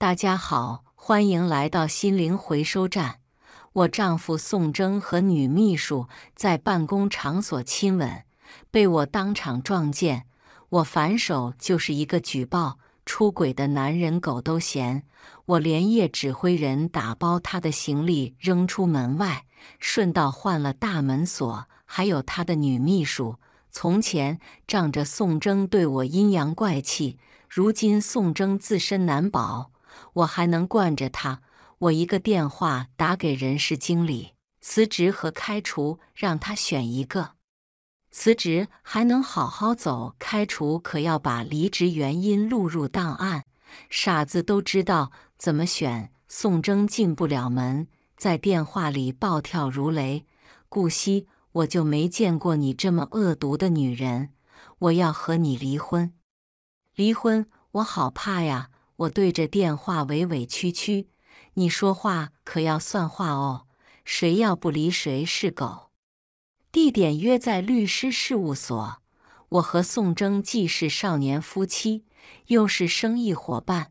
大家好，欢迎来到心灵回收站。我丈夫宋征和女秘书在办公场所亲吻，被我当场撞见，我反手就是一个举报，出轨的男人狗都嫌。我连夜指挥人打包他的行李扔出门外，顺道换了大门锁。还有他的女秘书，从前仗着宋征对我阴阳怪气，如今宋征自身难保。我还能惯着他？我一个电话打给人事经理，辞职和开除让他选一个。辞职还能好好走，开除可要把离职原因录入档案，傻子都知道怎么选。宋征进不了门，在电话里暴跳如雷。顾惜，我就没见过你这么恶毒的女人！我要和你离婚！离婚，我好怕呀。我对着电话委委屈屈：“你说话可要算话哦，谁要不离谁是狗。”地点约在律师事务所。我和宋征既是少年夫妻，又是生意伙伴，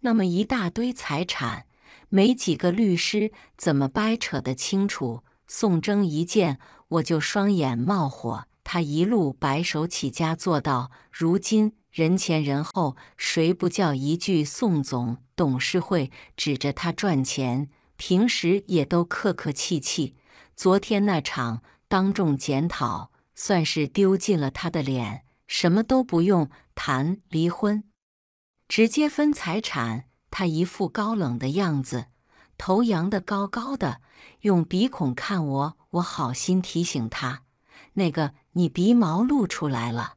那么一大堆财产，没几个律师怎么掰扯得清楚？宋征一见我就双眼冒火，他一路白手起家做到如今。人前人后，谁不叫一句“宋总”？董事会指着他赚钱，平时也都客客气气。昨天那场当众检讨，算是丢尽了他的脸。什么都不用谈离婚，直接分财产。他一副高冷的样子，头扬得高高的，用鼻孔看我。我好心提醒他：“那个，你鼻毛露出来了。”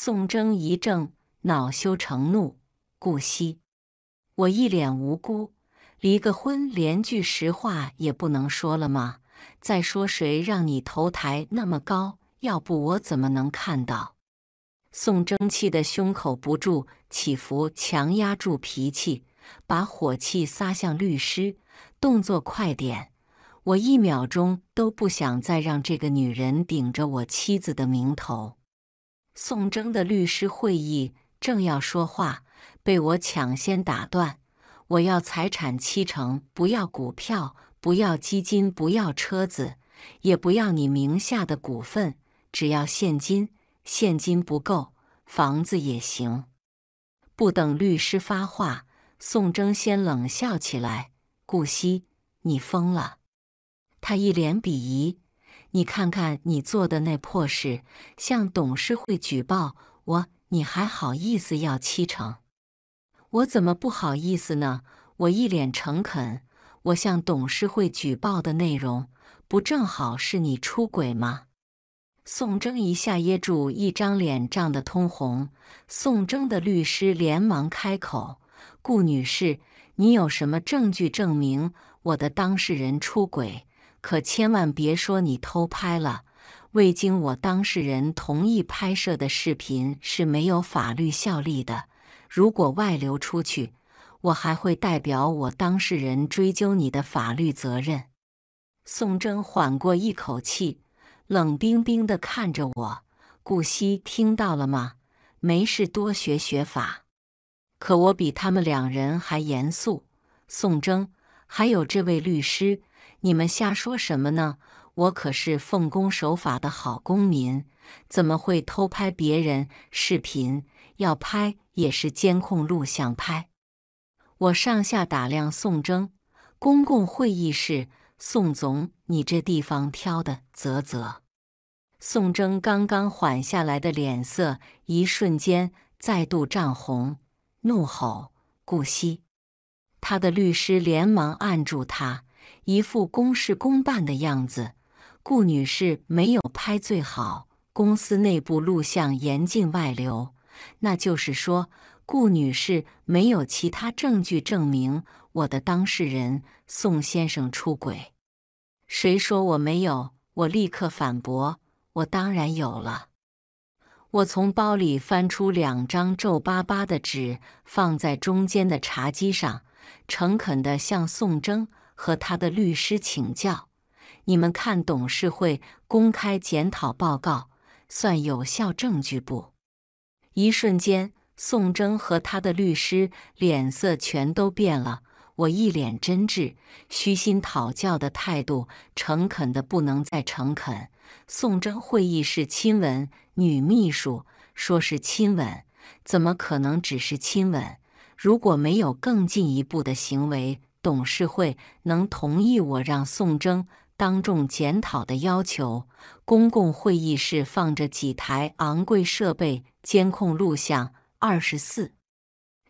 宋征一怔，恼羞成怒。顾惜，我一脸无辜。离个婚，连句实话也不能说了吗？再说，谁让你头抬那么高？要不我怎么能看到？宋征气得胸口不住起伏，强压住脾气，把火气撒向律师。动作快点，我一秒钟都不想再让这个女人顶着我妻子的名头。宋征的律师会议正要说话，被我抢先打断。我要财产七成，不要股票，不要基金，不要车子，也不要你名下的股份，只要现金。现金不够，房子也行。不等律师发话，宋征先冷笑起来：“顾惜，你疯了！”他一脸鄙夷。你看看你做的那破事，向董事会举报我，你还好意思要七成？我怎么不好意思呢？我一脸诚恳。我向董事会举报的内容，不正好是你出轨吗？宋征一下噎住，一张脸涨得通红。宋征的律师连忙开口：“顾女士，你有什么证据证明我的当事人出轨？”可千万别说你偷拍了，未经我当事人同意拍摄的视频是没有法律效力的。如果外流出去，我还会代表我当事人追究你的法律责任。宋征缓过一口气，冷冰冰的看着我：“顾惜，听到了吗？没事，多学学法。”可我比他们两人还严肃。宋征，还有这位律师。你们瞎说什么呢？我可是奉公守法的好公民，怎么会偷拍别人视频？要拍也是监控录像拍。我上下打量宋征，公共会议室，宋总，你这地方挑的，啧啧。宋征刚刚缓下来的脸色，一瞬间再度涨红，怒吼：“顾惜！”他的律师连忙按住他。一副公事公办的样子，顾女士没有拍最好，公司内部录像严禁外流。那就是说，顾女士没有其他证据证明我的当事人宋先生出轨。谁说我没有？我立刻反驳，我当然有了。我从包里翻出两张皱巴巴的纸，放在中间的茶几上，诚恳地向宋征。和他的律师请教：“你们看，董事会公开检讨报告算有效证据不？”一瞬间，宋征和他的律师脸色全都变了。我一脸真挚、虚心讨教的态度，诚恳的不能再诚恳。宋征，会议室亲吻女秘书，说是亲吻，怎么可能只是亲吻？如果没有更进一步的行为？董事会能同意我让宋征当众检讨的要求？公共会议室放着几台昂贵设备，监控录像二十四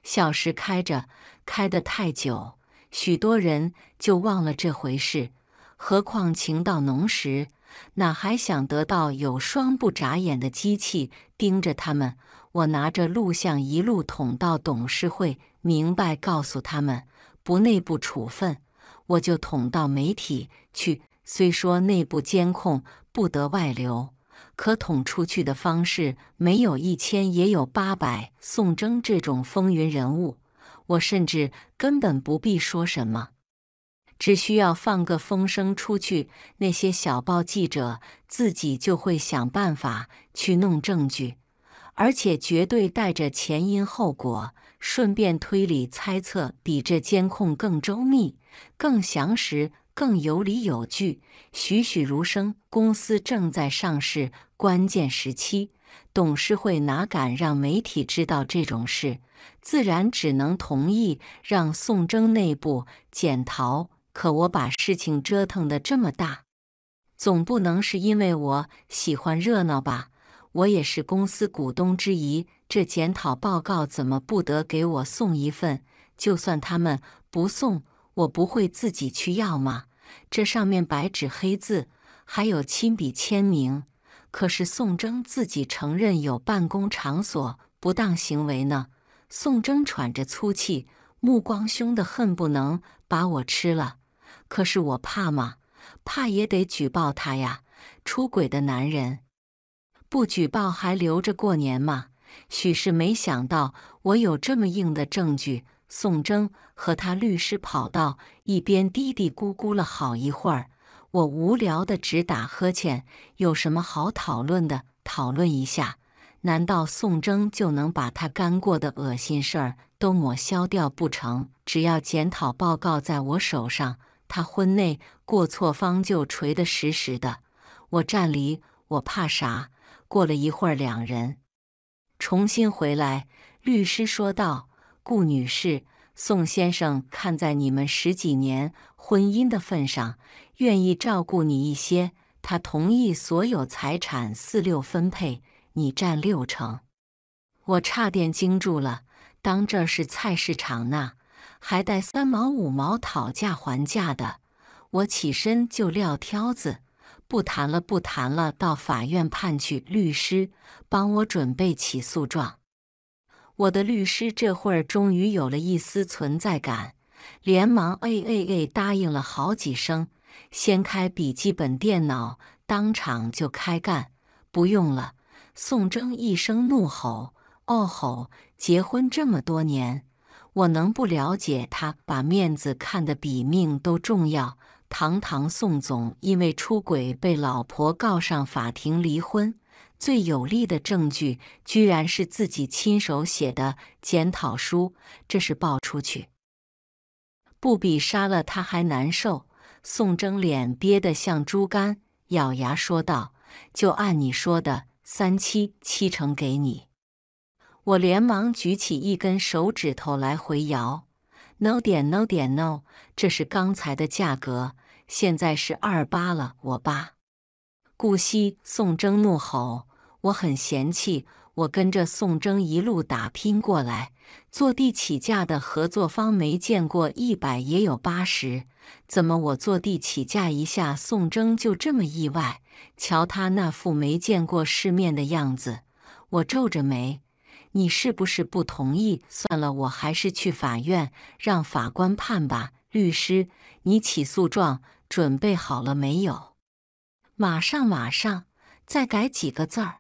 小时开着，开得太久，许多人就忘了这回事。何况情到浓时，哪还想得到有双不眨眼的机器盯着他们？我拿着录像一路捅到董事会，明白告诉他们。不内部处分，我就捅到媒体去。虽说内部监控不得外流，可捅出去的方式没有一千也有八百。宋征这种风云人物，我甚至根本不必说什么，只需要放个风声出去，那些小报记者自己就会想办法去弄证据，而且绝对带着前因后果。顺便推理猜测，比这监控更周密、更详实、更有理有据，栩栩如生。公司正在上市关键时期，董事会哪敢让媒体知道这种事？自然只能同意让宋征内部检讨。可我把事情折腾的这么大，总不能是因为我喜欢热闹吧？我也是公司股东之一，这检讨报告怎么不得给我送一份？就算他们不送，我不会自己去要吗？这上面白纸黑字，还有亲笔签名。可是宋征自己承认有办公场所不当行为呢。宋征喘着粗气，目光凶的恨不能把我吃了。可是我怕吗？怕也得举报他呀！出轨的男人。不举报还留着过年吗？许是没想到我有这么硬的证据。宋征和他律师跑到一边嘀嘀咕咕了好一会儿。我无聊的直打呵欠。有什么好讨论的？讨论一下？难道宋征就能把他干过的恶心事儿都抹消掉不成？只要检讨报告在我手上，他婚内过错方就锤得实实的。我站离，我怕啥？过了一会儿，两人重新回来。律师说道：“顾女士，宋先生看在你们十几年婚姻的份上，愿意照顾你一些。他同意所有财产四六分配，你占六成。”我差点惊住了，当这儿是菜市场，呢，还带三毛五毛讨价还价的？我起身就撂挑子。不谈了，不谈了，到法院判去。律师，帮我准备起诉状。我的律师这会儿终于有了一丝存在感，连忙哎哎哎答应了好几声，掀开笔记本电脑，当场就开干。不用了，宋征一声怒吼，哦吼！结婚这么多年，我能不了解他把面子看得比命都重要？堂堂宋总因为出轨被老婆告上法庭离婚，最有力的证据居然是自己亲手写的检讨书。这是爆出去，不比杀了他还难受。宋征脸憋得像猪肝，咬牙说道：“就按你说的，三七七成给你。”我连忙举起一根手指头来回摇。no 点 no 点 no，这是刚才的价格，现在是二八了，我八。顾惜宋征怒吼，我很嫌弃，我跟着宋征一路打拼过来，坐地起价的合作方没见过一百也有八十，怎么我坐地起价一下，宋征就这么意外？瞧他那副没见过世面的样子，我皱着眉。你是不是不同意？算了，我还是去法院让法官判吧。律师，你起诉状准备好了没有？马上，马上，再改几个字儿。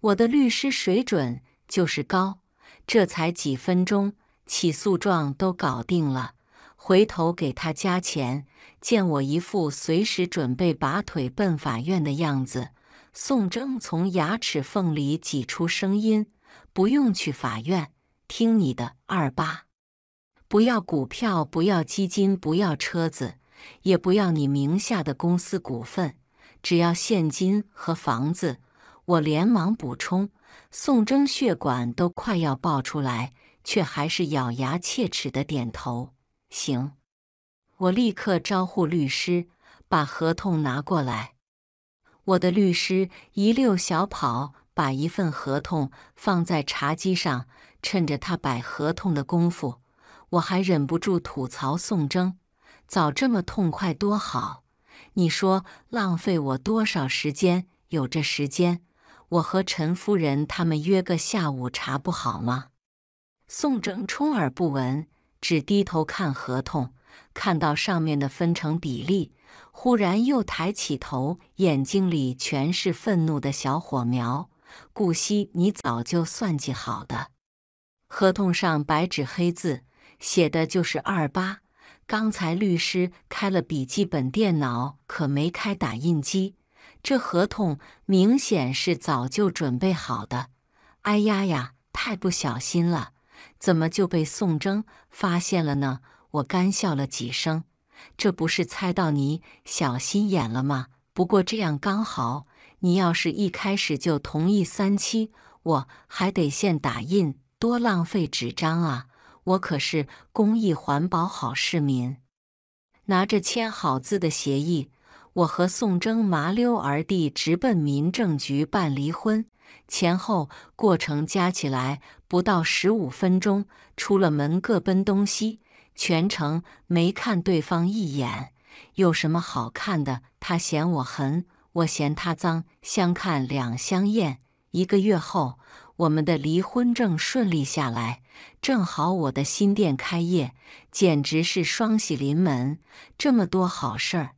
我的律师水准就是高，这才几分钟，起诉状都搞定了。回头给他加钱。见我一副随时准备拔腿奔法院的样子，宋征从牙齿缝里挤出声音。不用去法院，听你的二八，不要股票，不要基金，不要车子，也不要你名下的公司股份，只要现金和房子。我连忙补充，宋征血管都快要爆出来，却还是咬牙切齿的点头。行，我立刻招呼律师把合同拿过来。我的律师一溜小跑。把一份合同放在茶几上，趁着他摆合同的功夫，我还忍不住吐槽宋征：“早这么痛快多好！你说浪费我多少时间？有这时间，我和陈夫人他们约个下午茶不好吗？”宋征充耳不闻，只低头看合同，看到上面的分成比例，忽然又抬起头，眼睛里全是愤怒的小火苗。顾惜，你早就算计好的。合同上白纸黑字写的就是二八。刚才律师开了笔记本电脑，可没开打印机。这合同明显是早就准备好的。哎呀呀，太不小心了，怎么就被宋征发现了呢？我干笑了几声，这不是猜到你小心眼了吗？不过这样刚好。你要是一开始就同意三期，我还得现打印，多浪费纸张啊！我可是公益环保好市民。拿着签好字的协议，我和宋征麻溜儿地直奔民政局办离婚，前后过程加起来不到十五分钟。出了门各奔东西，全程没看对方一眼，有什么好看的？他嫌我狠，我嫌他脏，相看两相厌。一个月后，我们的离婚证顺利下来，正好我的新店开业，简直是双喜临门。这么多好事儿，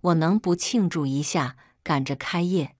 我能不庆祝一下？赶着开业，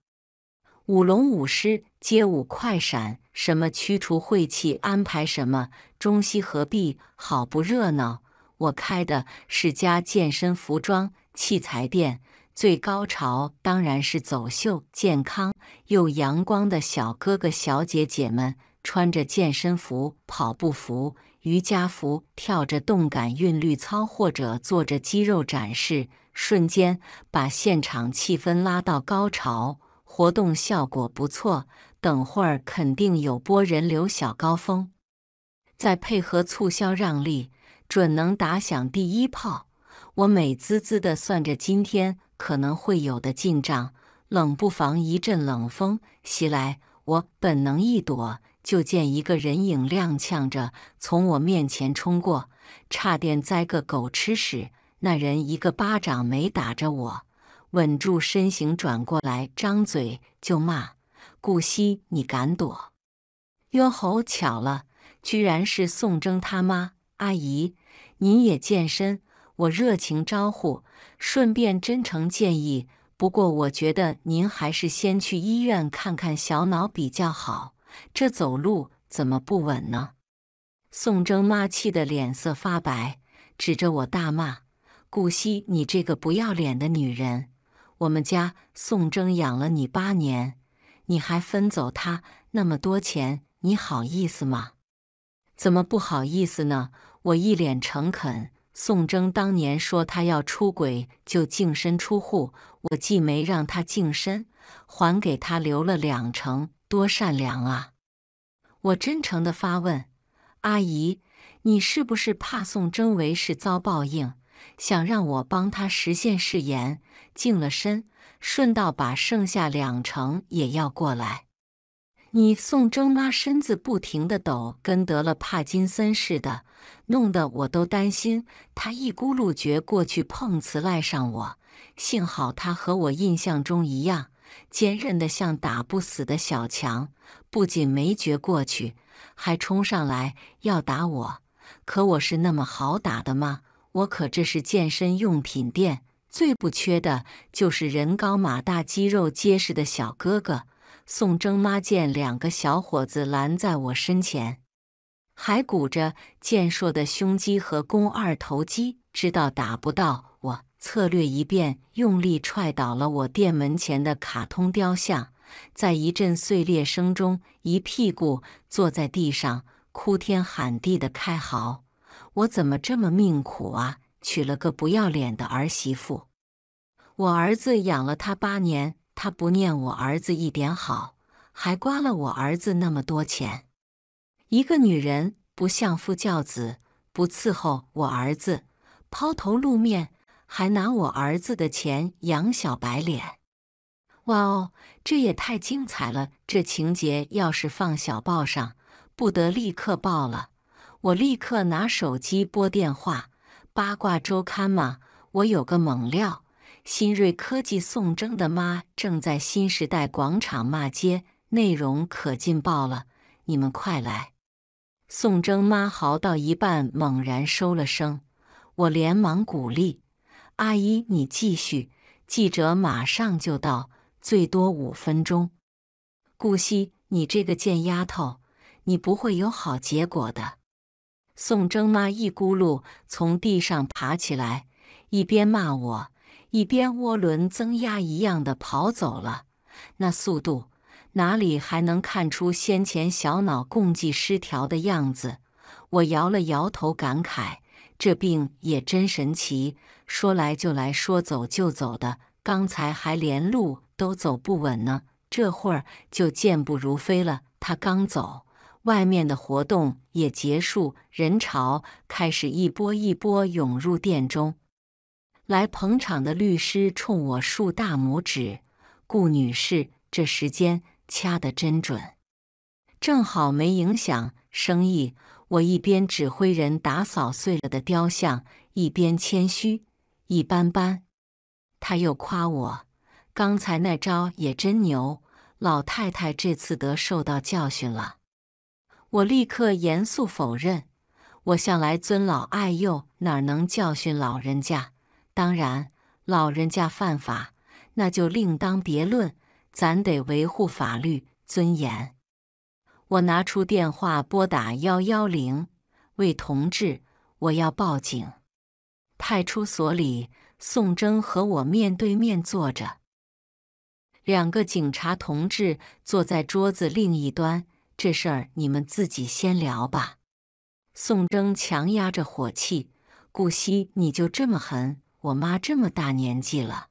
舞龙舞狮、街舞快闪，什么驱除晦气，安排什么中西合璧，好不热闹。我开的是家健身服装器材店。最高潮当然是走秀，健康又阳光的小哥哥、小姐姐们穿着健身服、跑步服、瑜伽服，跳着动感韵律操或者做着肌肉展示，瞬间把现场气氛拉到高潮。活动效果不错，等会儿肯定有波人流小高峰，再配合促销让利，准能打响第一炮。我美滋滋的算着今天。可能会有的进账，冷不防一阵冷风袭来，我本能一躲，就见一个人影踉跄着从我面前冲过，差点栽个狗吃屎。那人一个巴掌没打着我，稳住身形转过来，张嘴就骂：“顾惜，你敢躲？”哟吼，巧了，居然是宋征他妈阿姨，您也健身，我热情招呼。顺便真诚建议，不过我觉得您还是先去医院看看小脑比较好。这走路怎么不稳呢？宋征妈气得脸色发白，指着我大骂：“顾惜，你这个不要脸的女人！我们家宋征养了你八年，你还分走他那么多钱，你好意思吗？怎么不好意思呢？”我一脸诚恳。宋征当年说他要出轨就净身出户，我既没让他净身，还给他留了两成，多善良啊！我真诚的发问，阿姨，你是不是怕宋征为是遭报应，想让我帮他实现誓言，净了身，顺道把剩下两成也要过来？你宋征妈身子不停的抖，跟得了帕金森似的。弄得我都担心他一咕噜绝过去碰瓷赖上我，幸好他和我印象中一样坚韧的像打不死的小强，不仅没绝过去，还冲上来要打我。可我是那么好打的吗？我可这是健身用品店最不缺的就是人高马大、肌肉结实的小哥哥。宋征妈见两个小伙子拦在我身前。还鼓着健硕的胸肌和肱二头肌，知道打不到我，策略一变，用力踹倒了我店门前的卡通雕像，在一阵碎裂声中，一屁股坐在地上，哭天喊地的开嚎：“我怎么这么命苦啊！娶了个不要脸的儿媳妇，我儿子养了她八年，她不念我儿子一点好，还刮了我儿子那么多钱。”一个女人不相夫教子，不伺候我儿子，抛头露面，还拿我儿子的钱养小白脸。哇哦，这也太精彩了！这情节要是放小报上，不得立刻爆了？我立刻拿手机拨电话，《八卦周刊》嘛，我有个猛料：新锐科技宋征的妈正在新时代广场骂街，内容可劲爆了！你们快来！宋征妈嚎到一半，猛然收了声。我连忙鼓励：“阿姨，你继续，记者马上就到，最多五分钟。”顾惜，你这个贱丫头，你不会有好结果的！宋征妈一咕噜从地上爬起来，一边骂我，一边涡轮增压一样的跑走了，那速度！哪里还能看出先前小脑共济失调的样子？我摇了摇头，感慨：这病也真神奇，说来就来，说走就走的。刚才还连路都走不稳呢，这会儿就健步如飞了。他刚走，外面的活动也结束，人潮开始一波一波涌入店中。来捧场的律师冲我竖大拇指：“顾女士，这时间。”掐得真准，正好没影响生意。我一边指挥人打扫碎了的雕像，一边谦虚：“一般般。”他又夸我：“刚才那招也真牛。”老太太这次得受到教训了。我立刻严肃否认：“我向来尊老爱幼，哪能教训老人家？当然，老人家犯法，那就另当别论。”咱得维护法律尊严。我拿出电话，拨打幺幺零。喂，同志，我要报警。派出所里，宋征和我面对面坐着，两个警察同志坐在桌子另一端。这事儿你们自己先聊吧。宋征强压着火气：“顾惜你就这么狠？我妈这么大年纪了。”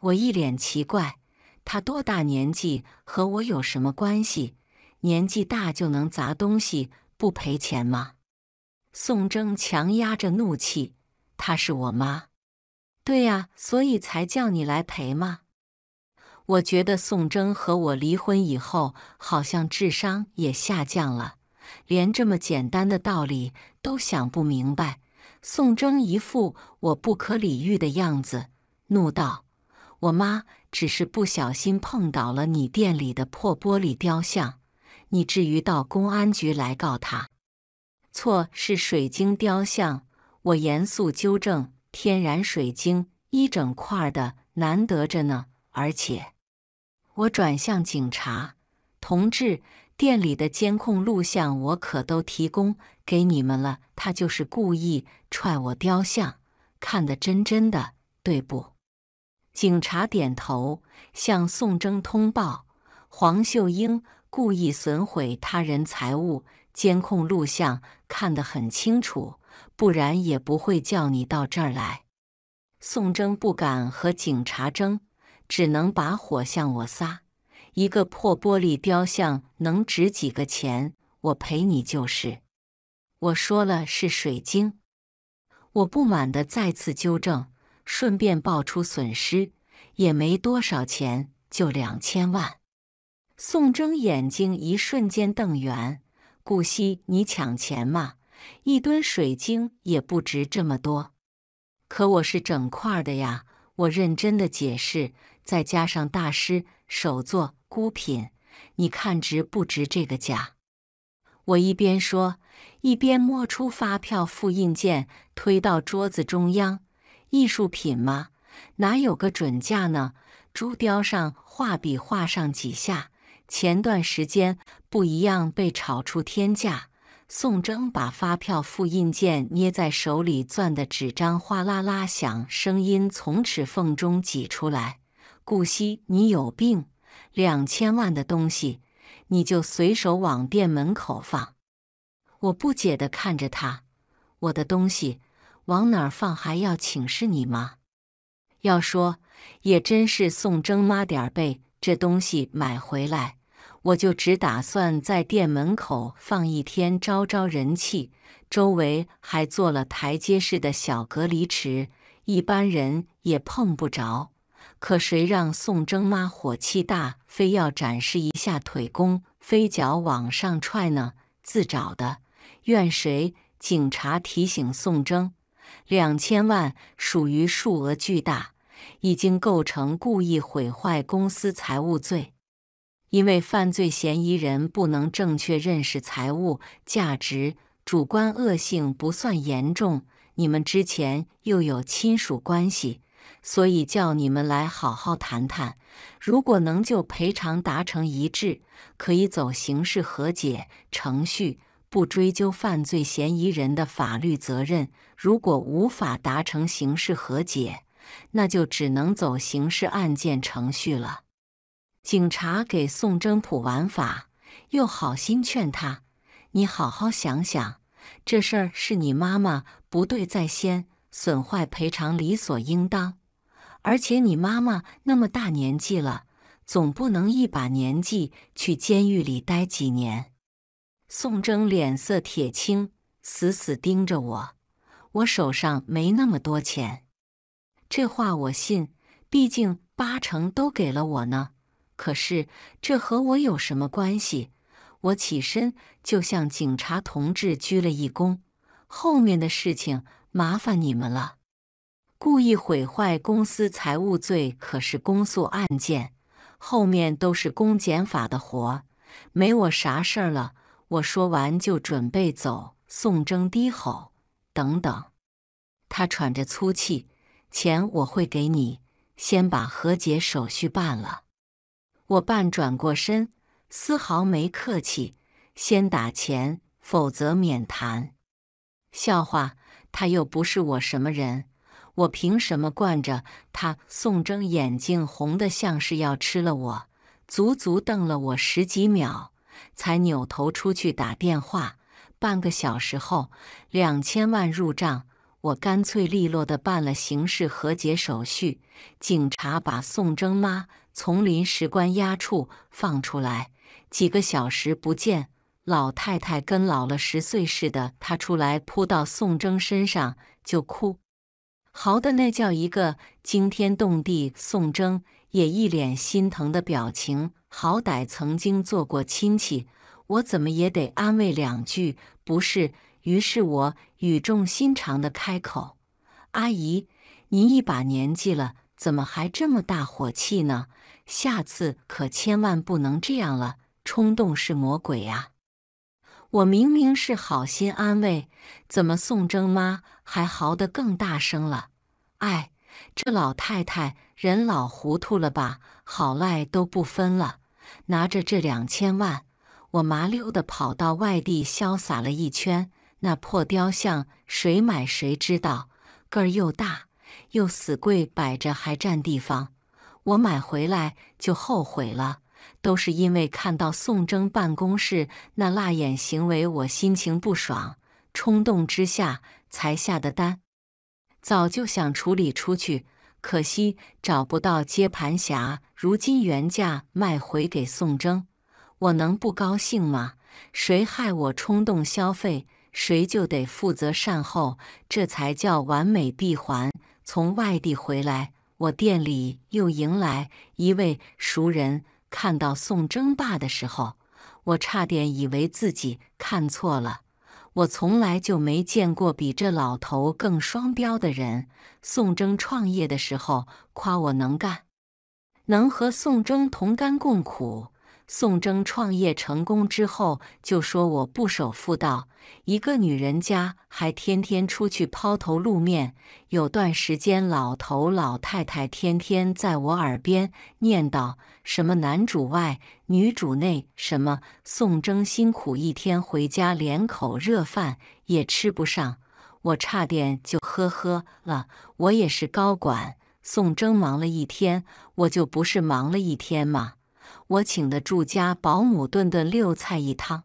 我一脸奇怪。他多大年纪和我有什么关系？年纪大就能砸东西不赔钱吗？宋征强压着怒气：“她是我妈。”“对呀，所以才叫你来赔吗？”我觉得宋征和我离婚以后，好像智商也下降了，连这么简单的道理都想不明白。宋征一副我不可理喻的样子，怒道：“我妈！”只是不小心碰倒了你店里的破玻璃雕像，你至于到公安局来告他？错是水晶雕像，我严肃纠正，天然水晶一整块的，难得着呢。而且，我转向警察同志，店里的监控录像我可都提供给你们了。他就是故意踹我雕像，看得真真的，对不？警察点头，向宋征通报：“黄秀英故意损毁他人财物，监控录像看得很清楚，不然也不会叫你到这儿来。”宋征不敢和警察争，只能把火向我撒：“一个破玻璃雕像能值几个钱？我赔你就是。”我说了是水晶，我不满的再次纠正。顺便爆出损失，也没多少钱，就两千万。宋铮眼睛一瞬间瞪圆：“顾惜，你抢钱吗？一吨水晶也不值这么多。可我是整块的呀！”我认真的解释：“再加上大师手作孤品，你看值不值这个价？”我一边说，一边摸出发票复印件，推到桌子中央。艺术品吗？哪有个准价呢？朱雕上画笔画上几下，前段时间不一样被炒出天价。宋征把发票复印件捏在手里攥的纸张哗啦啦响，声音从齿缝中挤出来。顾惜，你有病？两千万的东西，你就随手往店门口放？我不解地看着他，我的东西。往哪儿放还要请示你吗？要说也真是宋征妈点儿背，这东西买回来，我就只打算在店门口放一天招招人气，周围还做了台阶式的小隔离池，一般人也碰不着。可谁让宋征妈火气大，非要展示一下腿功，飞脚往上踹呢？自找的，怨谁？警察提醒宋征。两千万属于数额巨大，已经构成故意毁坏公私财物罪。因为犯罪嫌疑人不能正确认识财物价值，主观恶性不算严重。你们之前又有亲属关系，所以叫你们来好好谈谈。如果能就赔偿达成一致，可以走刑事和解程序。不追究犯罪嫌疑人的法律责任。如果无法达成刑事和解，那就只能走刑事案件程序了。警察给宋征普玩法，又好心劝他：“你好好想想，这事儿是你妈妈不对在先，损坏赔偿理所应当。而且你妈妈那么大年纪了，总不能一把年纪去监狱里待几年。”宋征脸色铁青，死死盯着我。我手上没那么多钱，这话我信，毕竟八成都给了我呢。可是这和我有什么关系？我起身就向警察同志鞠了一躬。后面的事情麻烦你们了。故意毁坏公司财物罪可是公诉案件，后面都是公检法的活，没我啥事儿了。我说完就准备走，宋征低吼：“等等！”他喘着粗气，钱我会给你，先把和解手续办了。我半转过身，丝毫没客气：“先打钱，否则免谈。”笑话，他又不是我什么人，我凭什么惯着他？宋征眼睛红的像是要吃了我，足足瞪了我十几秒。才扭头出去打电话，半个小时后，两千万入账。我干脆利落的办了刑事和解手续。警察把宋征妈从临时关押处放出来，几个小时不见，老太太跟老了十岁似的。她出来扑到宋征身上就哭，嚎的那叫一个惊天动地。宋征也一脸心疼的表情。好歹曾经做过亲戚，我怎么也得安慰两句。不是，于是我语重心长的开口：“阿姨，您一把年纪了，怎么还这么大火气呢？下次可千万不能这样了，冲动是魔鬼啊！”我明明是好心安慰，怎么宋征妈还嚎得更大声了？哎，这老太太人老糊涂了吧？好赖都不分了。拿着这两千万，我麻溜的跑到外地潇洒了一圈。那破雕像谁买谁知道，个儿又大又死贵，摆着还占地方。我买回来就后悔了，都是因为看到宋征办公室那辣眼行为，我心情不爽，冲动之下才下的单。早就想处理出去，可惜找不到接盘侠。如今原价卖回给宋征，我能不高兴吗？谁害我冲动消费，谁就得负责善后，这才叫完美闭环。从外地回来，我店里又迎来一位熟人。看到宋争霸的时候，我差点以为自己看错了。我从来就没见过比这老头更双标的人。宋征创业的时候，夸我能干。能和宋征同甘共苦。宋征创业成功之后，就说我不守妇道，一个女人家还天天出去抛头露面。有段时间，老头老太太天天在我耳边念叨什么男主外女主内，什么宋征辛苦一天回家连口热饭也吃不上，我差点就呵呵了。我也是高管。宋征忙了一天，我就不是忙了一天吗？我请的住家保姆顿顿六菜一汤，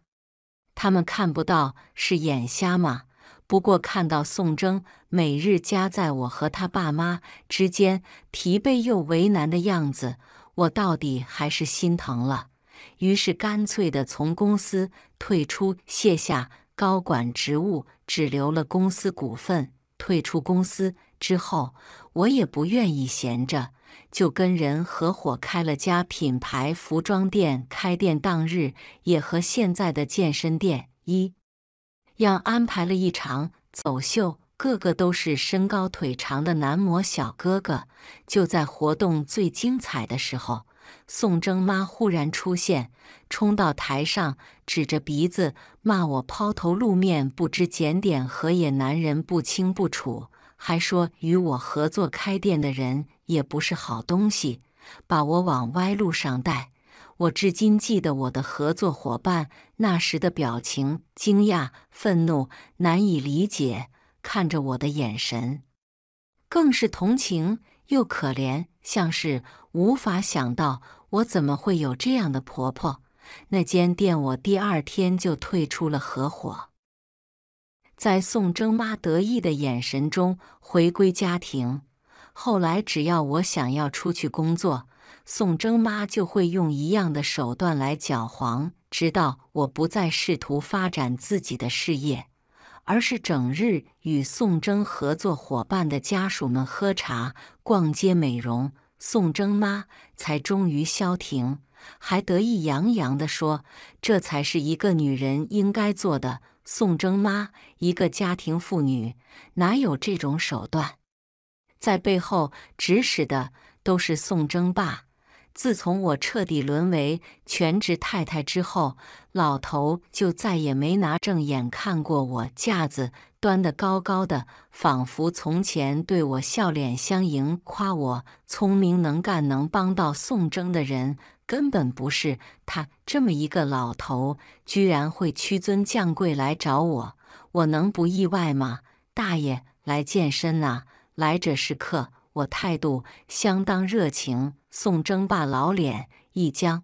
他们看不到是眼瞎吗？不过看到宋征每日夹在我和他爸妈之间疲惫又为难的样子，我到底还是心疼了。于是干脆的从公司退出，卸下高管职务，只留了公司股份，退出公司。之后，我也不愿意闲着，就跟人合伙开了家品牌服装店。开店当日，也和现在的健身店一样，安排了一场走秀，个个都是身高腿长的男模小哥哥。就在活动最精彩的时候，宋征妈忽然出现，冲到台上，指着鼻子骂我抛头露面，不知检点，和野男人不清不楚。还说与我合作开店的人也不是好东西，把我往歪路上带。我至今记得我的合作伙伴那时的表情：惊讶、愤怒、难以理解，看着我的眼神更是同情又可怜，像是无法想到我怎么会有这样的婆婆。那间店，我第二天就退出了合伙。在宋征妈得意的眼神中回归家庭。后来，只要我想要出去工作，宋征妈就会用一样的手段来搅黄，直到我不再试图发展自己的事业，而是整日与宋征合作伙伴的家属们喝茶、逛街、美容，宋征妈才终于消停，还得意洋洋地说：“这才是一个女人应该做的。”宋征妈，一个家庭妇女，哪有这种手段？在背后指使的都是宋征爸。自从我彻底沦为全职太太之后，老头就再也没拿正眼看过我，架子端得高高的，仿佛从前对我笑脸相迎、夸我聪明能干、能帮到宋征的人。根本不是他这么一个老头，居然会屈尊降贵来找我，我能不意外吗？大爷来健身啊，来者是客，我态度相当热情，送争霸老脸一僵，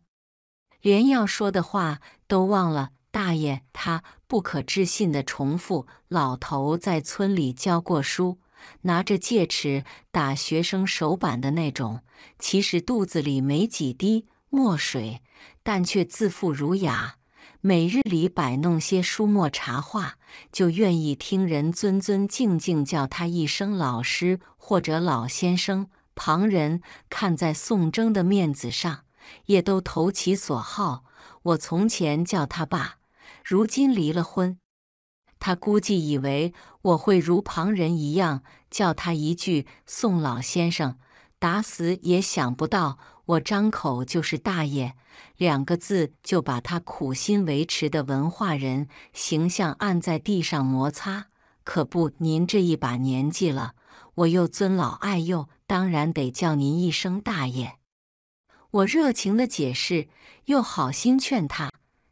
连要说的话都忘了。大爷他不可置信的重复：老头在村里教过书，拿着戒尺打学生手板的那种，其实肚子里没几滴。墨水，但却自负儒雅，每日里摆弄些书墨茶话，就愿意听人尊尊敬敬叫他一声老师或者老先生。旁人看在宋征的面子上，也都投其所好。我从前叫他爸，如今离了婚，他估计以为我会如旁人一样叫他一句宋老先生，打死也想不到。我张口就是“大爷”两个字，就把他苦心维持的文化人形象按在地上摩擦。可不，您这一把年纪了，我又尊老爱幼，当然得叫您一声大爷。我热情的解释，又好心劝他：“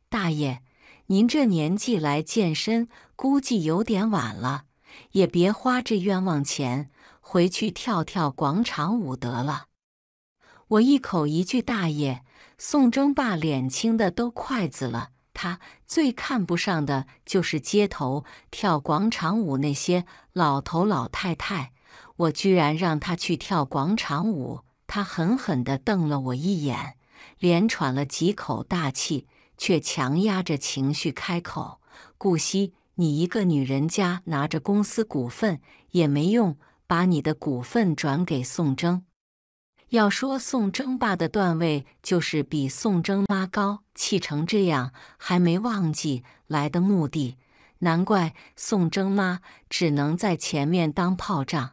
大爷，您这年纪来健身，估计有点晚了，也别花这冤枉钱，回去跳跳广场舞得了。”我一口一句“大爷”，宋争霸脸青的都筷子了。他最看不上的就是街头跳广场舞那些老头老太太。我居然让他去跳广场舞，他狠狠地瞪了我一眼，连喘了几口大气，却强压着情绪开口：“顾惜，你一个女人家拿着公司股份也没用，把你的股份转给宋征。”要说宋征霸的段位，就是比宋征妈高。气成这样，还没忘记来的目的，难怪宋征妈只能在前面当炮仗，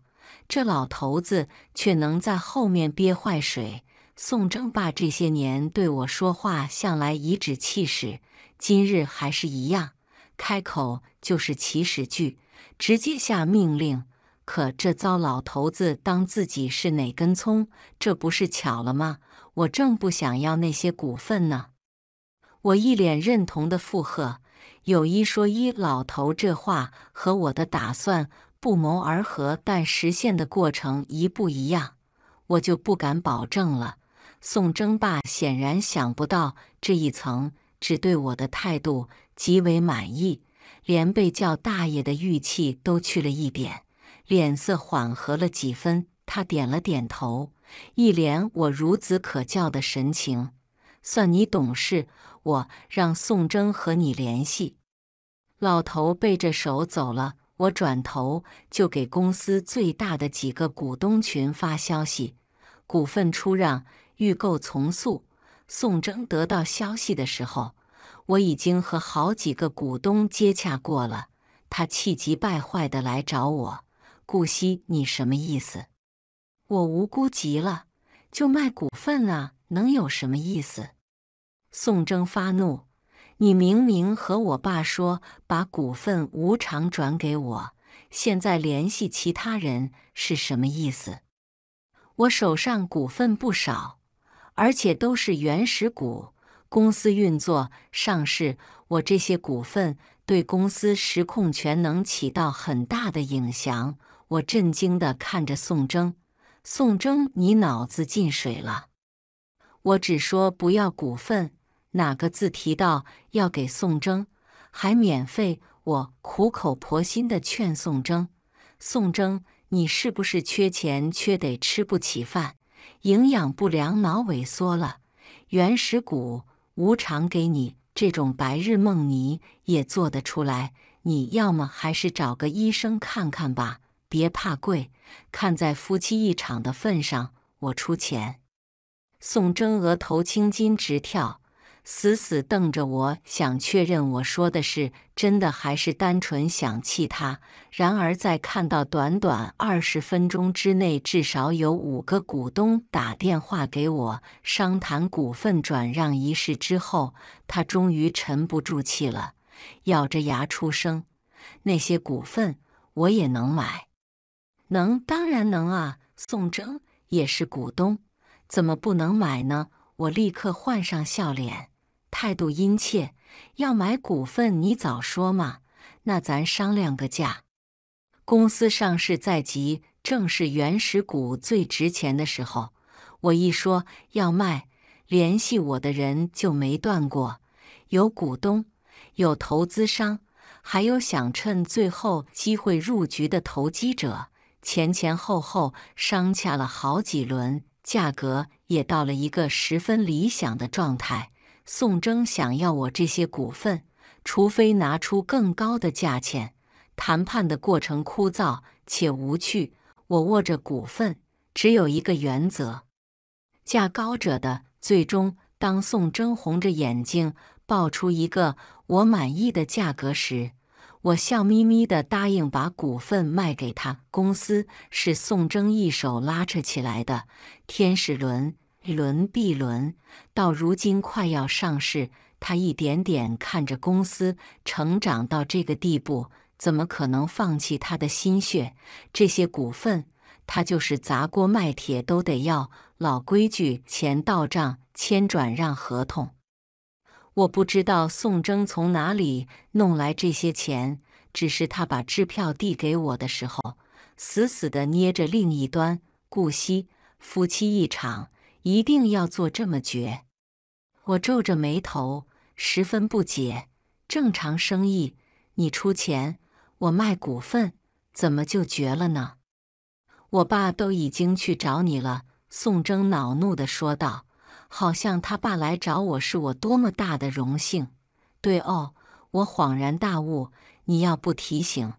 这老头子却能在后面憋坏水。宋征霸这些年对我说话，向来颐指气使，今日还是一样，开口就是起始句，直接下命令。可这糟老头子当自己是哪根葱？这不是巧了吗？我正不想要那些股份呢。我一脸认同的附和：“有一说一，老头这话和我的打算不谋而合，但实现的过程一不一样，我就不敢保证了。”宋争霸显然想不到这一层，只对我的态度极为满意，连被叫大爷的玉器都去了一点。脸色缓和了几分，他点了点头，一脸我孺子可教的神情。算你懂事，我让宋征和你联系。老头背着手走了，我转头就给公司最大的几个股东群发消息：股份出让，预购从速。宋征得到消息的时候，我已经和好几个股东接洽过了。他气急败坏的来找我。顾惜，你什么意思？我无辜极了，就卖股份了，能有什么意思？宋征发怒，你明明和我爸说把股份无偿转给我，现在联系其他人是什么意思？我手上股份不少，而且都是原始股，公司运作、上市，我这些股份对公司实控权能起到很大的影响。我震惊地看着宋征，宋征，你脑子进水了？我只说不要股份，哪个字提到要给宋征，还免费？我苦口婆心地劝宋征，宋征，你是不是缺钱缺得吃不起饭，营养不良，脑萎缩了？原始股无偿给你这种白日梦你也做得出来？你要么还是找个医生看看吧。别怕贵，看在夫妻一场的份上，我出钱。宋征额头青筋直跳，死死瞪着我，想确认我说的是真的，还是单纯想气他。然而，在看到短短二十分钟之内，至少有五个股东打电话给我商谈股份转让一事之后，他终于沉不住气了，咬着牙出声：“那些股份我也能买。”能当然能啊！宋征也是股东，怎么不能买呢？我立刻换上笑脸，态度殷切。要买股份，你早说嘛！那咱商量个价。公司上市在即，正是原始股最值钱的时候。我一说要卖，联系我的人就没断过，有股东，有投资商，还有想趁最后机会入局的投机者。前前后后商洽了好几轮，价格也到了一个十分理想的状态。宋征想要我这些股份，除非拿出更高的价钱。谈判的过程枯燥且无趣。我握着股份，只有一个原则：价高者的最终。当宋征红着眼睛报出一个我满意的价格时。我笑眯眯地答应把股份卖给他。公司是宋征一手拉扯起来的，天使轮、轮必轮，到如今快要上市，他一点点看着公司成长到这个地步，怎么可能放弃他的心血？这些股份，他就是砸锅卖铁都得要。老规矩，钱到账，签转让合同。我不知道宋征从哪里弄来这些钱，只是他把支票递给我的时候，死死的捏着另一端。顾惜，夫妻一场，一定要做这么绝？我皱着眉头，十分不解。正常生意，你出钱，我卖股份，怎么就绝了呢？我爸都已经去找你了。”宋征恼怒地说道。好像他爸来找我是我多么大的荣幸。对哦，我恍然大悟。你要不提醒，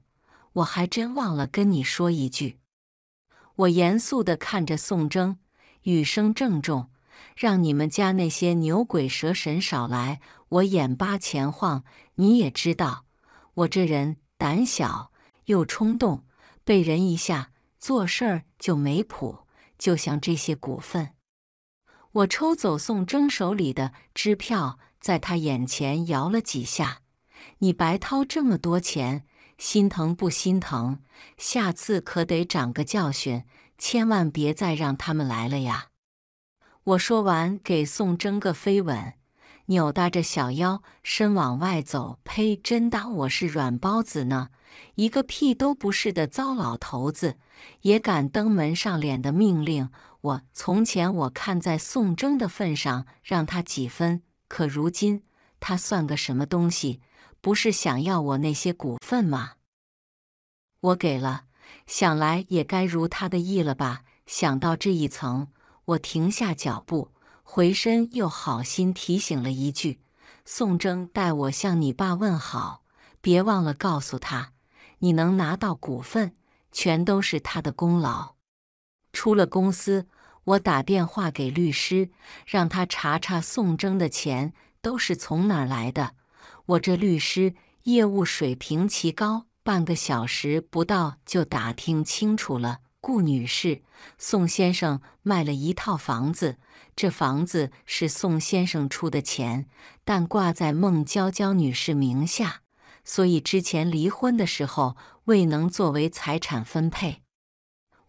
我还真忘了跟你说一句。我严肃地看着宋征，语声郑重：“让你们家那些牛鬼蛇神少来。”我眼巴前晃，你也知道，我这人胆小又冲动，被人一下做事儿就没谱。就像这些股份。我抽走宋征手里的支票，在他眼前摇了几下。你白掏这么多钱，心疼不心疼？下次可得长个教训，千万别再让他们来了呀！我说完，给宋征个飞吻，扭搭着小腰身往外走。呸！真当我是软包子呢？一个屁都不是的糟老头子，也敢登门上脸的命令。我从前我看在宋征的份上让他几分，可如今他算个什么东西？不是想要我那些股份吗？我给了，想来也该如他的意了吧？想到这一层，我停下脚步，回身又好心提醒了一句：“宋征，代我向你爸问好，别忘了告诉他，你能拿到股份，全都是他的功劳。”出了公司，我打电话给律师，让他查查宋征的钱都是从哪儿来的。我这律师业务水平极高，半个小时不到就打听清楚了。顾女士，宋先生卖了一套房子，这房子是宋先生出的钱，但挂在孟娇娇女士名下，所以之前离婚的时候未能作为财产分配。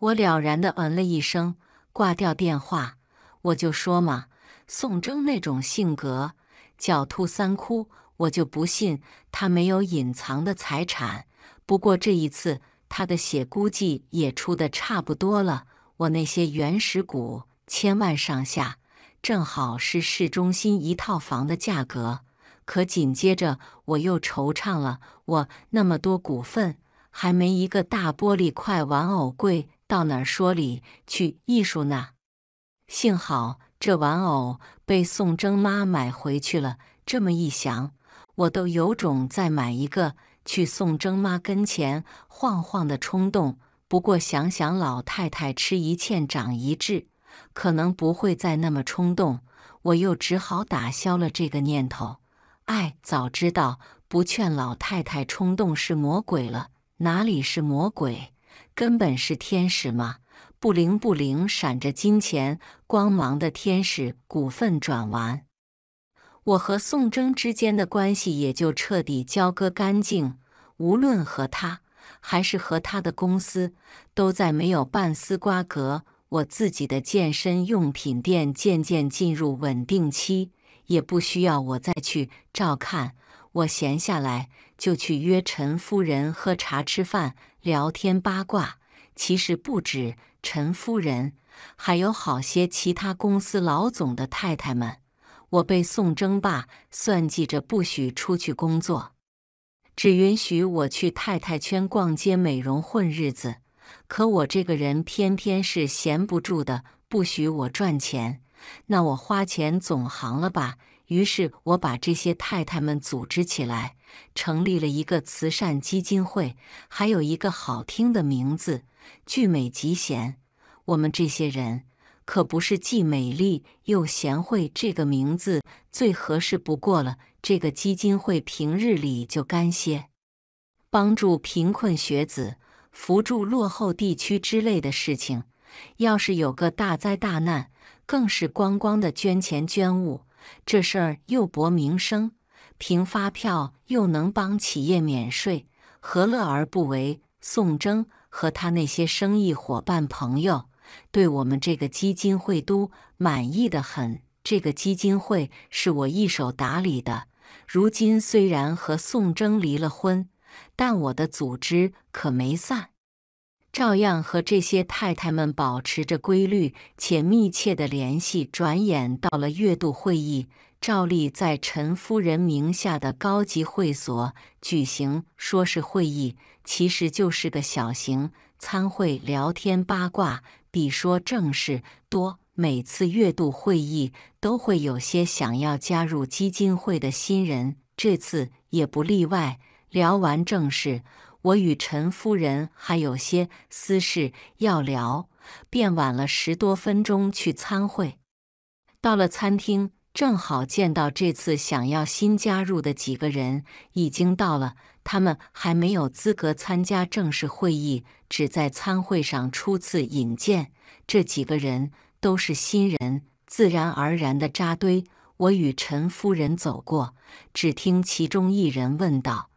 我了然的嗯了一声，挂掉电话。我就说嘛，宋征那种性格，狡兔三窟，我就不信他没有隐藏的财产。不过这一次，他的血估计也出的差不多了。我那些原始股，千万上下，正好是市中心一套房的价格。可紧接着，我又惆怅了，我那么多股份，还没一个大玻璃块玩偶贵。到哪儿说理去？艺术呢？幸好这玩偶被宋征妈买回去了。这么一想，我都有种再买一个去宋征妈跟前晃晃的冲动。不过想想老太太吃一堑长一智，可能不会再那么冲动，我又只好打消了这个念头。哎，早知道不劝老太太冲动是魔鬼了，哪里是魔鬼？根本是天使吗？不灵不灵，闪着金钱光芒的天使股份转完，我和宋征之间的关系也就彻底交割干净。无论和他还是和他的公司，都再没有半丝瓜葛。我自己的健身用品店渐渐进入稳定期，也不需要我再去照看。我闲下来。就去约陈夫人喝茶、吃饭、聊天、八卦。其实不止陈夫人，还有好些其他公司老总的太太们。我被宋争霸算计着，不许出去工作，只允许我去太太圈逛街、美容、混日子。可我这个人偏偏是闲不住的，不许我赚钱，那我花钱总行了吧？于是我把这些太太们组织起来。成立了一个慈善基金会，还有一个好听的名字“聚美集贤”。我们这些人可不是既美丽又贤惠，这个名字最合适不过了。这个基金会平日里就干些帮助贫困学子、扶助落后地区之类的事情。要是有个大灾大难，更是光光的捐钱捐物，这事儿又博名声。凭发票又能帮企业免税，何乐而不为？宋征和他那些生意伙伴朋友，对我们这个基金会都满意的很。这个基金会是我一手打理的。如今虽然和宋征离了婚，但我的组织可没散，照样和这些太太们保持着规律且密切的联系。转眼到了月度会议。照例在陈夫人名下的高级会所举行，说是会议，其实就是个小型参会聊天八卦，比说正事多。每次月度会议都会有些想要加入基金会的新人，这次也不例外。聊完正事，我与陈夫人还有些私事要聊，便晚了十多分钟去参会。到了餐厅。正好见到这次想要新加入的几个人已经到了，他们还没有资格参加正式会议，只在参会上初次引荐。这几个人都是新人，自然而然的扎堆。我与陈夫人走过，只听其中一人问道：“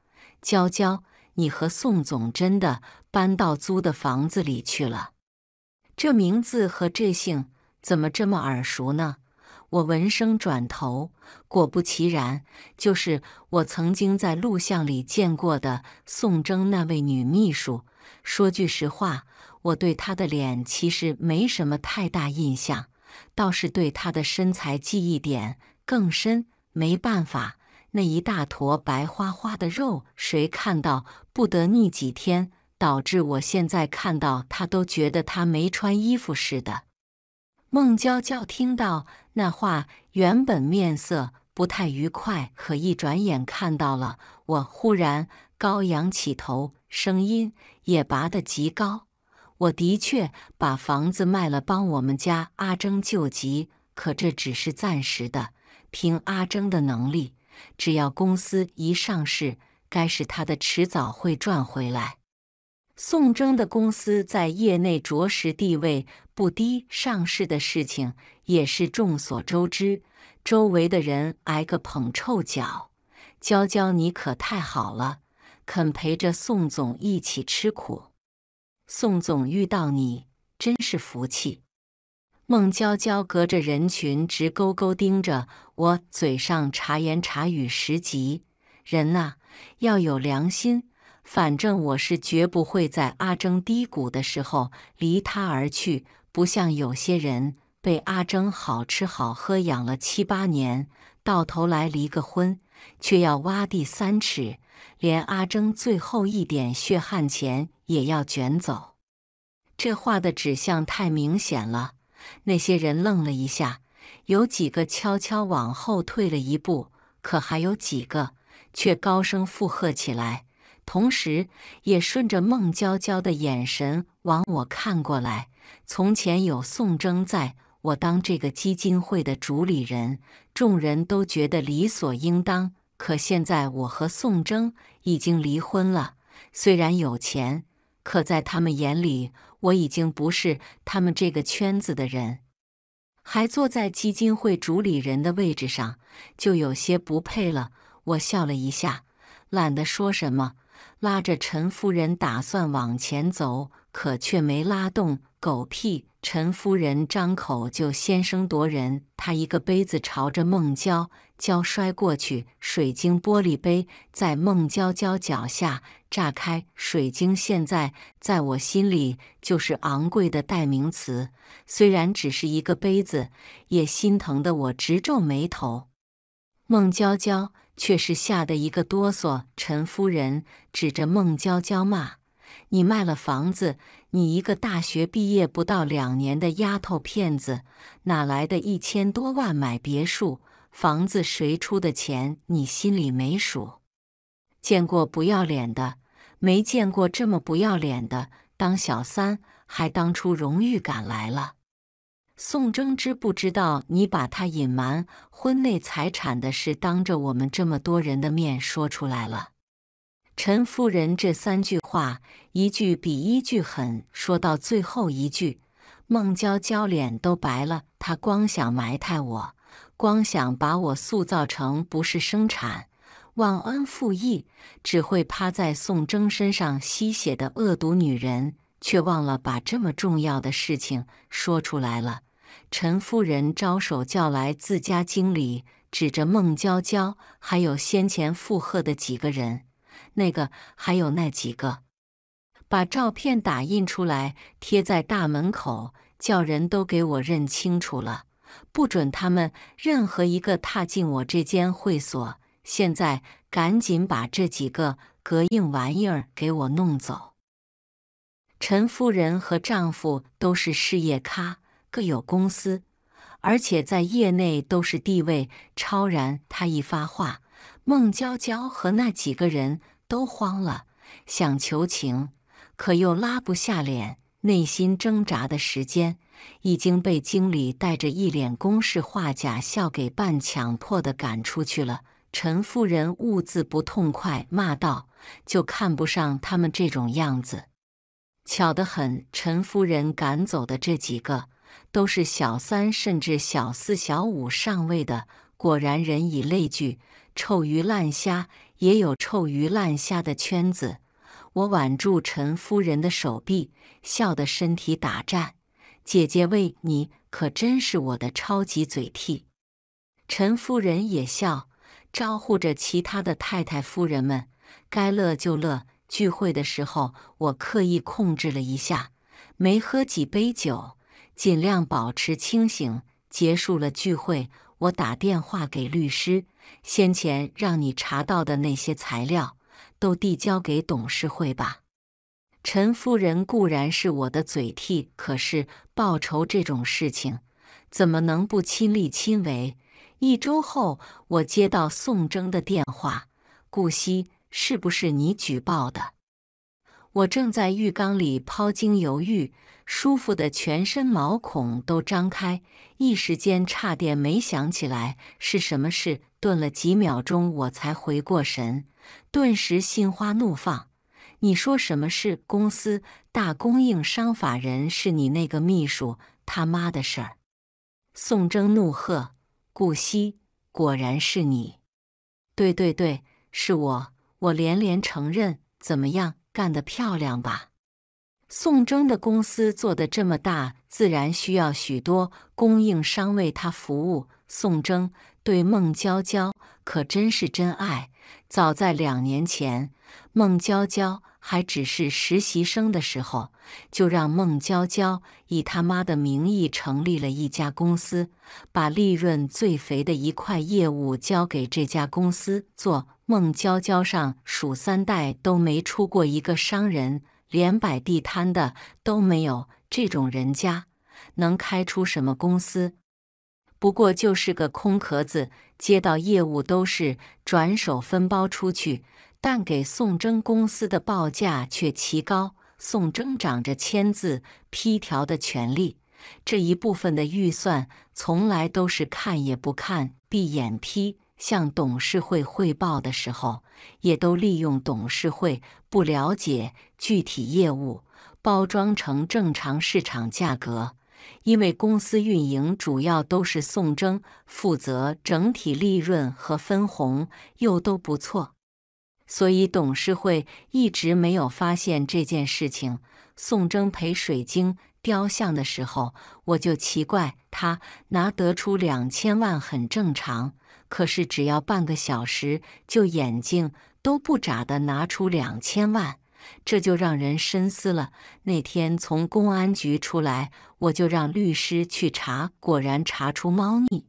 娇娇，你和宋总真的搬到租的房子里去了？这名字和这姓怎么这么耳熟呢？”我闻声转头，果不其然，就是我曾经在录像里见过的宋征那位女秘书。说句实话，我对她的脸其实没什么太大印象，倒是对她的身材记忆点更深。没办法，那一大坨白花花的肉，谁看到不得腻几天？导致我现在看到她都觉得她没穿衣服似的。孟娇娇听到那话，原本面色不太愉快，可一转眼看到了我，忽然高扬起头，声音也拔得极高。我的确把房子卖了，帮我们家阿征救急，可这只是暂时的。凭阿征的能力，只要公司一上市，该是他的，迟早会赚回来。宋征的公司在业内着实地位不低，上市的事情也是众所周知。周围的人挨个捧臭脚，娇娇你可太好了，肯陪着宋总一起吃苦。宋总遇到你真是福气。孟娇娇隔着人群直勾勾盯着我，嘴上茶言茶语，十级。人呐，要有良心。反正我是绝不会在阿征低谷的时候离他而去，不像有些人被阿征好吃好喝养了七八年，到头来离个婚却要挖地三尺，连阿征最后一点血汗钱也要卷走。这话的指向太明显了，那些人愣了一下，有几个悄悄往后退了一步，可还有几个却高声附和起来。同时，也顺着孟娇娇的眼神往我看过来。从前有宋征在我当这个基金会的主理人，众人都觉得理所应当。可现在我和宋征已经离婚了，虽然有钱，可在他们眼里，我已经不是他们这个圈子的人，还坐在基金会主理人的位置上，就有些不配了。我笑了一下，懒得说什么。拉着陈夫人打算往前走，可却没拉动狗屁。陈夫人张口就先声夺人，她一个杯子朝着孟娇娇摔过去，水晶玻璃杯在孟娇娇脚下炸开。水晶现在在我心里就是昂贵的代名词，虽然只是一个杯子，也心疼的我直皱眉头。孟娇娇。却是吓得一个哆嗦，陈夫人指着孟娇娇骂：“你卖了房子，你一个大学毕业不到两年的丫头片子，哪来的一千多万买别墅？房子谁出的钱？你心里没数？见过不要脸的，没见过这么不要脸的，当小三还当出荣誉感来了。”宋征知不知道你把他隐瞒婚内财产的事，当着我们这么多人的面说出来了？陈夫人这三句话，一句比一句狠，说到最后一句，孟娇娇脸都白了。她光想埋汰我，光想把我塑造成不是生产、忘恩负义、只会趴在宋征身上吸血的恶毒女人。却忘了把这么重要的事情说出来了。陈夫人招手叫来自家经理，指着孟娇娇，还有先前附和的几个人，那个还有那几个，把照片打印出来贴在大门口，叫人都给我认清楚了，不准他们任何一个踏进我这间会所。现在赶紧把这几个隔硬玩意儿给我弄走。陈夫人和丈夫都是事业咖，各有公司，而且在业内都是地位超然。她一发话，孟娇娇和那几个人都慌了，想求情，可又拉不下脸。内心挣扎的时间，已经被经理带着一脸公式化假笑给半强迫的赶出去了。陈夫人兀自不痛快，骂道：“就看不上他们这种样子。”巧得很，陈夫人赶走的这几个都是小三，甚至小四、小五上位的。果然，人以类聚，臭鱼烂虾也有臭鱼烂虾的圈子。我挽住陈夫人的手臂，笑得身体打颤。姐姐，为你可真是我的超级嘴替。陈夫人也笑，招呼着其他的太太夫人们，该乐就乐。聚会的时候，我刻意控制了一下，没喝几杯酒，尽量保持清醒。结束了聚会，我打电话给律师，先前让你查到的那些材料，都递交给董事会吧。陈夫人固然是我的嘴替，可是报仇这种事情，怎么能不亲力亲为？一周后，我接到宋征的电话，顾惜。是不是你举报的？我正在浴缸里抛精犹豫，舒服的全身毛孔都张开，一时间差点没想起来是什么事。顿了几秒钟，我才回过神，顿时心花怒放。你说什么事？公司大供应商法人是你那个秘书他妈的事儿？宋征怒喝：“顾惜，果然是你！对对对，是我。”我连连承认，怎么样，干得漂亮吧？宋征的公司做的这么大，自然需要许多供应商为他服务。宋征对孟娇娇可真是真爱。早在两年前，孟娇娇还只是实习生的时候，就让孟娇娇以他妈的名义成立了一家公司，把利润最肥的一块业务交给这家公司做。孟娇娇上数三代都没出过一个商人，连摆地摊的都没有。这种人家能开出什么公司？不过就是个空壳子，接到业务都是转手分包出去，但给宋征公司的报价却奇高。宋征掌着签字批条的权利，这一部分的预算从来都是看也不看，闭眼批。向董事会汇报的时候，也都利用董事会不了解具体业务，包装成正常市场价格。因为公司运营主要都是宋征负责，整体利润和分红又都不错，所以董事会一直没有发现这件事情。宋征赔水晶雕像的时候，我就奇怪他拿得出两千万很正常。可是，只要半个小时，就眼睛都不眨的拿出两千万，这就让人深思了。那天从公安局出来，我就让律师去查，果然查出猫腻。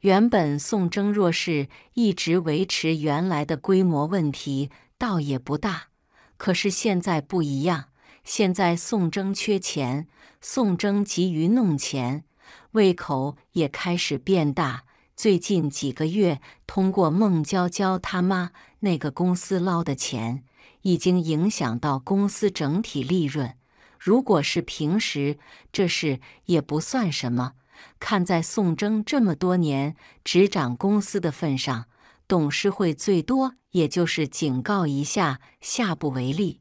原本宋征若是一直维持原来的规模，问题倒也不大。可是现在不一样，现在宋征缺钱，宋征急于弄钱，胃口也开始变大。最近几个月，通过孟娇娇他妈那个公司捞的钱，已经影响到公司整体利润。如果是平时，这事也不算什么。看在宋征这么多年执掌公司的份上，董事会最多也就是警告一下，下不为例。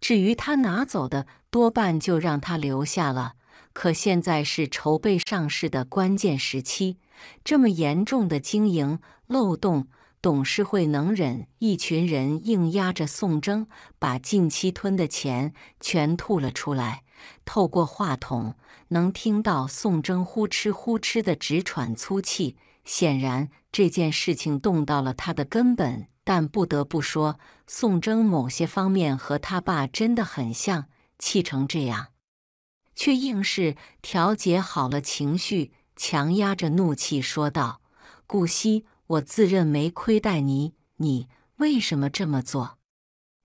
至于他拿走的，多半就让他留下了。可现在是筹备上市的关键时期。这么严重的经营漏洞，董事会能忍？一群人硬压着宋征，把近期吞的钱全吐了出来。透过话筒，能听到宋征呼哧呼哧的直喘粗气，显然这件事情动到了他的根本。但不得不说，宋征某些方面和他爸真的很像。气成这样，却硬是调节好了情绪。强压着怒气说道：“顾惜，我自认没亏待你，你为什么这么做？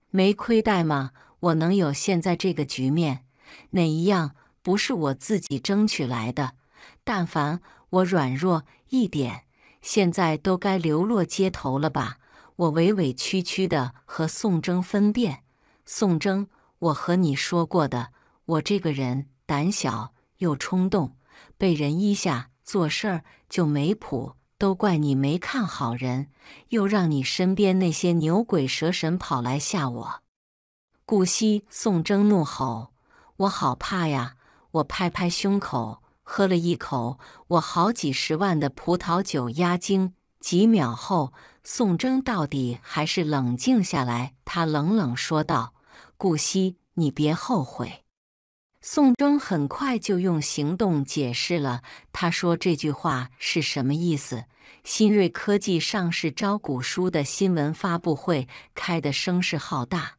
没亏待吗？我能有现在这个局面，哪一样不是我自己争取来的？但凡我软弱一点，现在都该流落街头了吧？我委委屈屈的和宋征分辨，宋征，我和你说过的，我这个人胆小又冲动。”被人一下做事儿就没谱，都怪你没看好人，又让你身边那些牛鬼蛇神跑来吓我。顾惜宋征怒吼：“我好怕呀！”我拍拍胸口，喝了一口我好几十万的葡萄酒压惊。几秒后，宋征到底还是冷静下来，他冷冷说道：“顾惜，你别后悔。”宋征很快就用行动解释了他说这句话是什么意思。新锐科技上市招股书的新闻发布会开得声势浩大，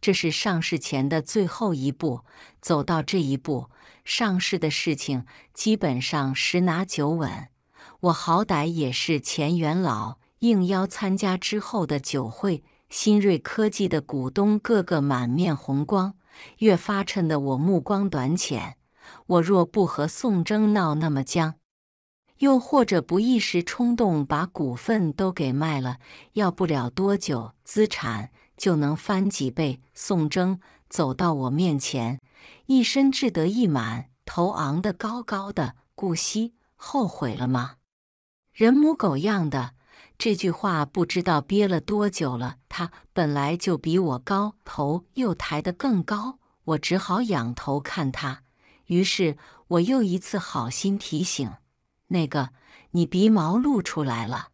这是上市前的最后一步，走到这一步，上市的事情基本上十拿九稳。我好歹也是前元老，应邀参加之后的酒会，新锐科技的股东个个满面红光。越发衬得我目光短浅。我若不和宋征闹那么僵，又或者不一时冲动把股份都给卖了，要不了多久，资产就能翻几倍。宋征走到我面前，一身志得意满，头昂得高高的。顾惜，后悔了吗？人模狗样的。这句话不知道憋了多久了。他本来就比我高，头又抬得更高，我只好仰头看他。于是我又一次好心提醒：“那个，你鼻毛露出来了。”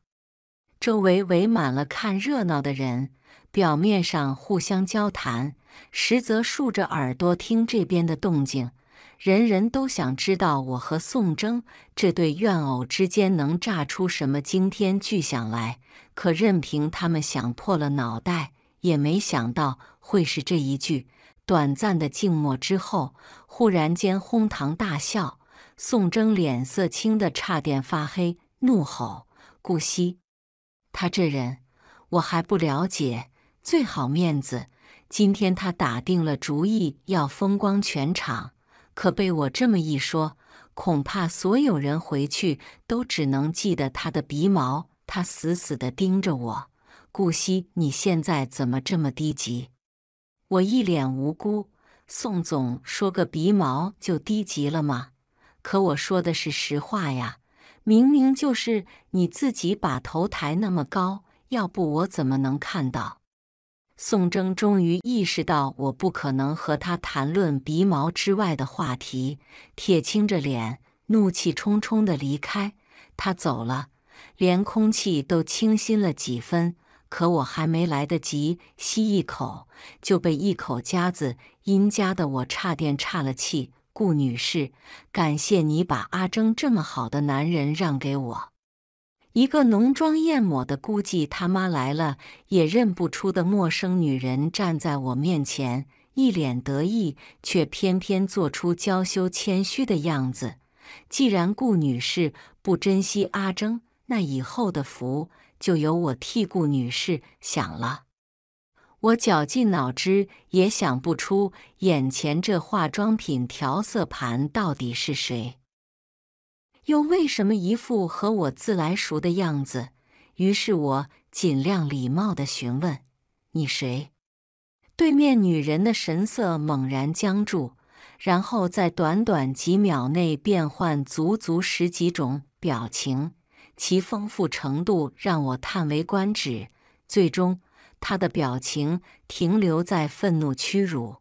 周围围满了看热闹的人，表面上互相交谈，实则竖着耳朵听这边的动静。人人都想知道我和宋征这对怨偶之间能炸出什么惊天巨响来，可任凭他们想破了脑袋，也没想到会是这一句。短暂的静默之后，忽然间哄堂大笑。宋征脸色青得差点发黑，怒吼：“顾惜，他这人我还不了解，最好面子。今天他打定了主意要风光全场。”可被我这么一说，恐怕所有人回去都只能记得他的鼻毛。他死死的盯着我，顾惜，你现在怎么这么低级？我一脸无辜。宋总说个鼻毛就低级了吗？可我说的是实话呀，明明就是你自己把头抬那么高，要不我怎么能看到？宋征终于意识到，我不可能和他谈论鼻毛之外的话题，铁青着脸，怒气冲冲地离开。他走了，连空气都清新了几分。可我还没来得及吸一口，就被一口夹子阴夹的，我差点岔了气。顾女士，感谢你把阿铮这么好的男人让给我。一个浓妆艳抹的，估计他妈来了也认不出的陌生女人站在我面前，一脸得意，却偏偏做出娇羞谦虚的样子。既然顾女士不珍惜阿征，那以后的福就由我替顾女士享了。我绞尽脑汁也想不出，眼前这化妆品调色盘到底是谁。又为什么一副和我自来熟的样子？于是我尽量礼貌地询问：“你谁？”对面女人的神色猛然僵住，然后在短短几秒内变换足足十几种表情，其丰富程度让我叹为观止。最终，她的表情停留在愤怒、屈辱。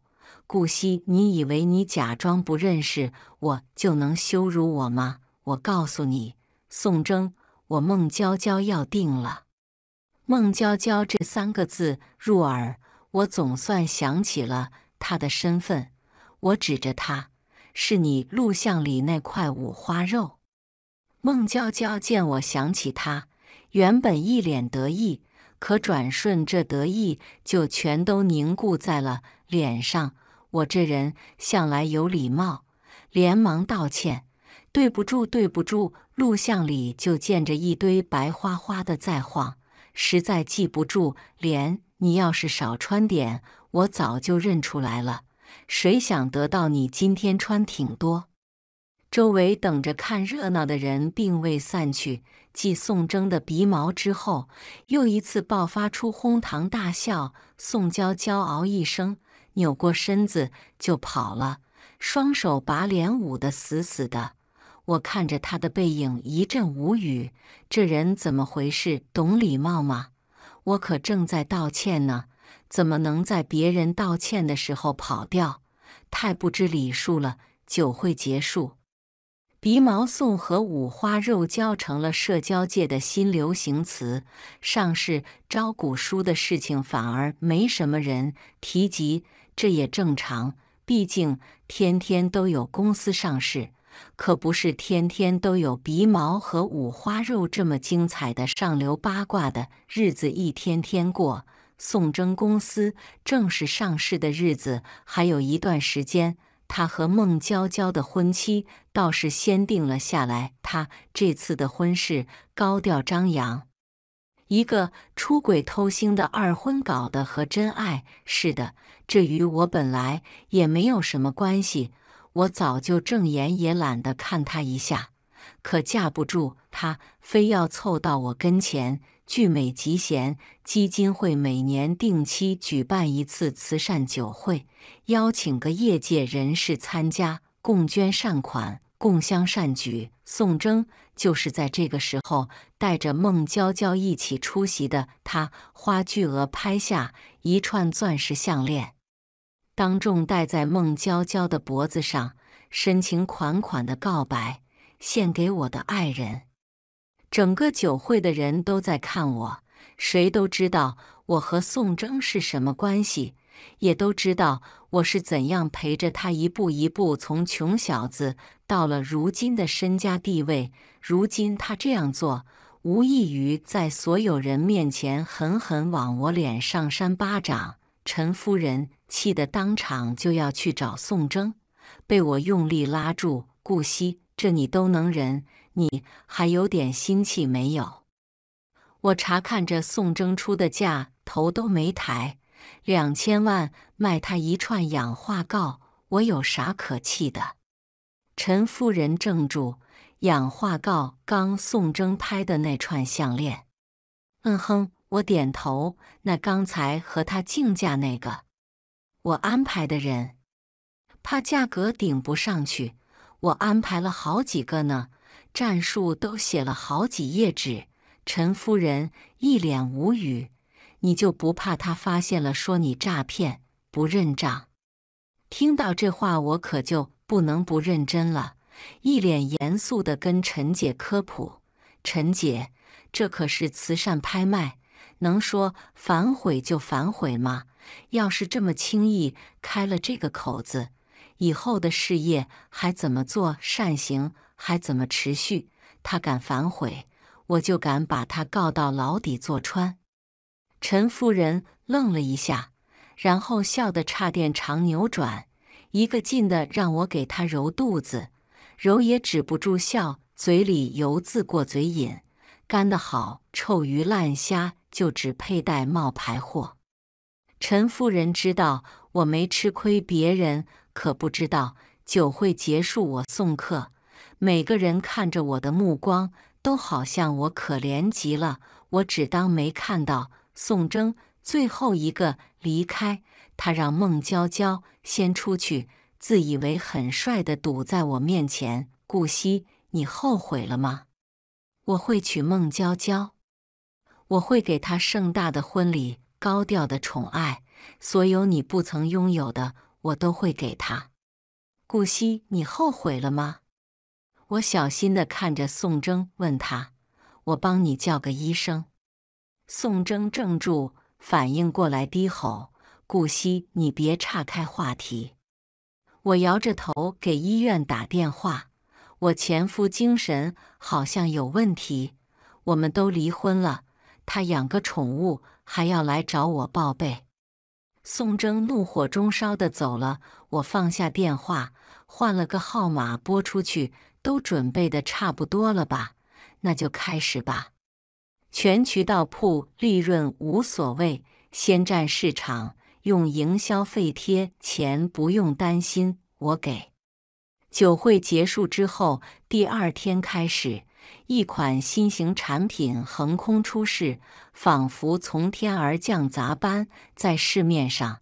顾惜，你以为你假装不认识我就能羞辱我吗？我告诉你，宋征，我孟娇娇要定了。孟娇娇这三个字入耳，我总算想起了她的身份。我指着她，是你录像里那块五花肉。孟娇娇见我想起她，原本一脸得意，可转瞬这得意就全都凝固在了脸上。我这人向来有礼貌，连忙道歉。对不住，对不住！录像里就见着一堆白花花的在晃，实在记不住脸。你要是少穿点，我早就认出来了。谁想得到你今天穿挺多？周围等着看热闹的人并未散去，继宋征的鼻毛之后，又一次爆发出哄堂大笑。宋娇娇嗷一声，扭过身子就跑了，双手把脸捂得死死的。我看着他的背影，一阵无语。这人怎么回事？懂礼貌吗？我可正在道歉呢，怎么能在别人道歉的时候跑掉？太不知礼数了！酒会结束，鼻毛送和五花肉交成了社交界的新流行词。上市招股书的事情反而没什么人提及，这也正常，毕竟天天都有公司上市。可不是天天都有鼻毛和五花肉这么精彩的上流八卦的日子，一天天过。宋征公司正式上市的日子还有一段时间，他和孟娇娇的婚期倒是先定了下来。他这次的婚事高调张扬，一个出轨偷腥的二婚，搞得和真爱似的，这与我本来也没有什么关系。我早就正眼也懒得看他一下，可架不住他非要凑到我跟前。聚美集贤基金会每年定期举办一次慈善酒会，邀请个业界人士参加，共捐善款，共襄善举。宋征就是在这个时候带着孟娇娇一起出席的，他花巨额拍下一串钻石项链。当众戴在孟娇娇的脖子上，深情款款的告白献给我的爱人。整个酒会的人都在看我，谁都知道我和宋征是什么关系，也都知道我是怎样陪着他一步一步从穷小子到了如今的身家地位。如今他这样做，无异于在所有人面前狠狠往我脸上扇巴掌。陈夫人气得当场就要去找宋征，被我用力拉住。顾惜，这你都能忍，你还有点心气没有？我查看着宋征出的价，头都没抬。两千万卖他一串氧化锆，我有啥可气的？陈夫人怔住，氧化锆刚宋征拍的那串项链。嗯哼。我点头。那刚才和他竞价那个，我安排的人，怕价格顶不上去，我安排了好几个呢，战术都写了好几页纸。陈夫人一脸无语：“你就不怕他发现了说你诈骗不认账？”听到这话，我可就不能不认真了，一脸严肃的跟陈姐科普：“陈姐，这可是慈善拍卖。”能说反悔就反悔吗？要是这么轻易开了这个口子，以后的事业还怎么做善行，还怎么持续？他敢反悔，我就敢把他告到牢底坐穿。陈夫人愣了一下，然后笑得差点肠扭转，一个劲的让我给她揉肚子，揉也止不住笑，嘴里油渍过嘴瘾，干得好，臭鱼烂虾。就只佩戴冒牌货。陈夫人知道我没吃亏，别人可不知道。酒会结束，我送客，每个人看着我的目光都好像我可怜极了。我只当没看到。宋征最后一个离开，他让孟娇娇先出去，自以为很帅的堵在我面前。顾惜，你后悔了吗？我会娶孟娇娇。我会给他盛大的婚礼，高调的宠爱，所有你不曾拥有的，我都会给他。顾惜，你后悔了吗？我小心的看着宋征，问他：“我帮你叫个医生。”宋征怔住，反应过来，低吼：“顾惜，你别岔开话题。”我摇着头给医院打电话。我前夫精神好像有问题，我们都离婚了。他养个宠物还要来找我报备，宋征怒火中烧的走了。我放下电话，换了个号码拨出去。都准备的差不多了吧？那就开始吧。全渠道铺利润无所谓，先占市场。用营销费贴钱不用担心，我给。酒会结束之后，第二天开始。一款新型产品横空出世，仿佛从天而降，砸般在市面上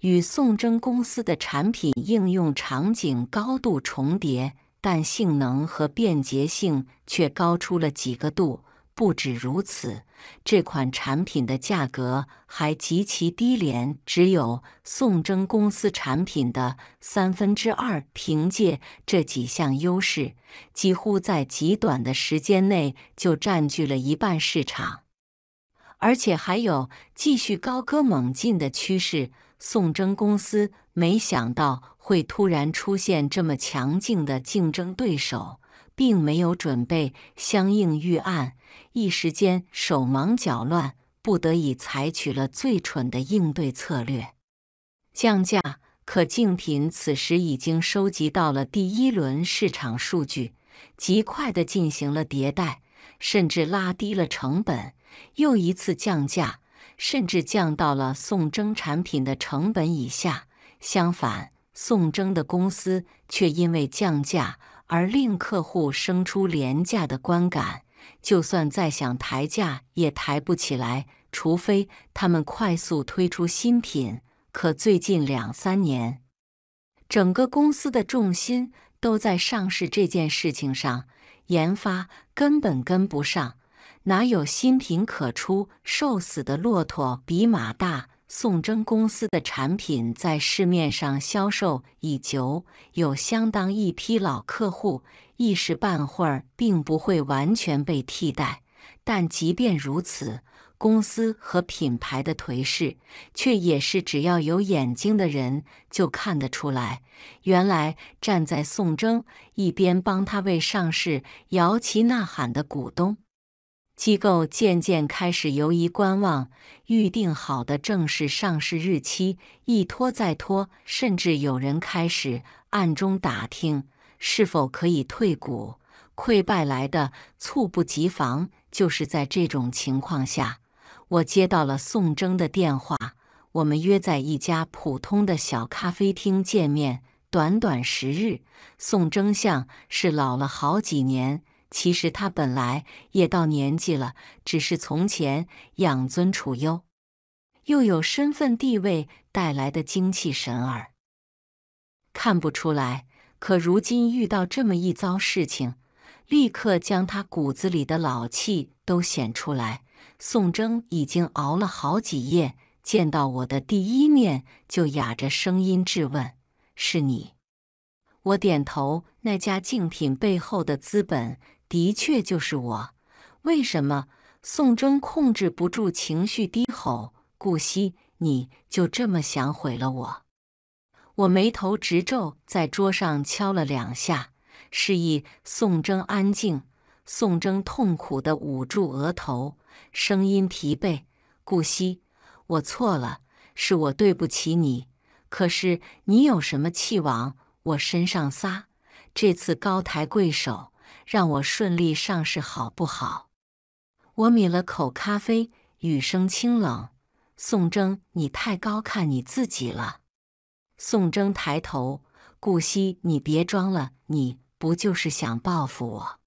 与宋征公司的产品应用场景高度重叠，但性能和便捷性却高出了几个度。不止如此。这款产品的价格还极其低廉，只有宋征公司产品的三分之二。凭借这几项优势，几乎在极短的时间内就占据了一半市场，而且还有继续高歌猛进的趋势。宋征公司没想到会突然出现这么强劲的竞争对手，并没有准备相应预案。一时间手忙脚乱，不得已采取了最蠢的应对策略——降价。可竞品此时已经收集到了第一轮市场数据，极快地进行了迭代，甚至拉低了成本，又一次降价，甚至降到了宋征产品的成本以下。相反，宋征的公司却因为降价而令客户生出廉价的观感。就算再想抬价，也抬不起来。除非他们快速推出新品，可最近两三年，整个公司的重心都在上市这件事情上，研发根本跟不上，哪有新品可出？瘦死的骆驼比马大，宋征公司的产品在市面上销售已久，有相当一批老客户。一时半会儿并不会完全被替代，但即便如此，公司和品牌的颓势却也是只要有眼睛的人就看得出来。原来站在宋征一边帮他为上市摇旗呐喊的股东机构，渐渐开始犹疑观望，预定好的正式上市日期一拖再拖，甚至有人开始暗中打听。是否可以退股？溃败来的猝不及防，就是在这种情况下，我接到了宋征的电话。我们约在一家普通的小咖啡厅见面。短短十日，宋征像是老了好几年。其实他本来也到年纪了，只是从前养尊处优，又有身份地位带来的精气神儿，看不出来。可如今遇到这么一遭事情，立刻将他骨子里的老气都显出来。宋征已经熬了好几夜，见到我的第一面就哑着声音质问：“是你？”我点头。那家竞品背后的资本的确就是我。为什么？宋征控制不住情绪，低吼：“顾惜，你就这么想毁了我？”我眉头直皱，在桌上敲了两下，示意宋征安静。宋征痛苦地捂住额头，声音疲惫：“顾惜，我错了，是我对不起你。可是你有什么气往我身上撒？这次高抬贵手，让我顺利上市，好不好？”我抿了口咖啡，语声清冷：“宋征，你太高看你自己了。”宋征抬头，顾惜，你别装了，你不就是想报复我？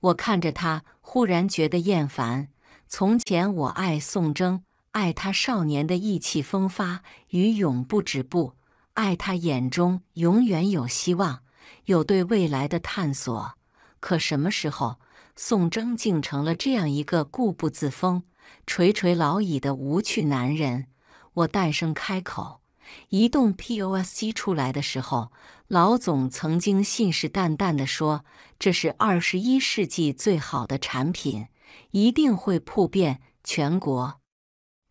我看着他，忽然觉得厌烦。从前我爱宋征，爱他少年的意气风发与永不止步，爱他眼中永远有希望，有对未来的探索。可什么时候，宋征竟成了这样一个固步自封、垂垂老矣的无趣男人？我淡声开口。移动 POS 机出来的时候，老总曾经信誓旦旦的说：“这是二十一世纪最好的产品，一定会铺遍全国。”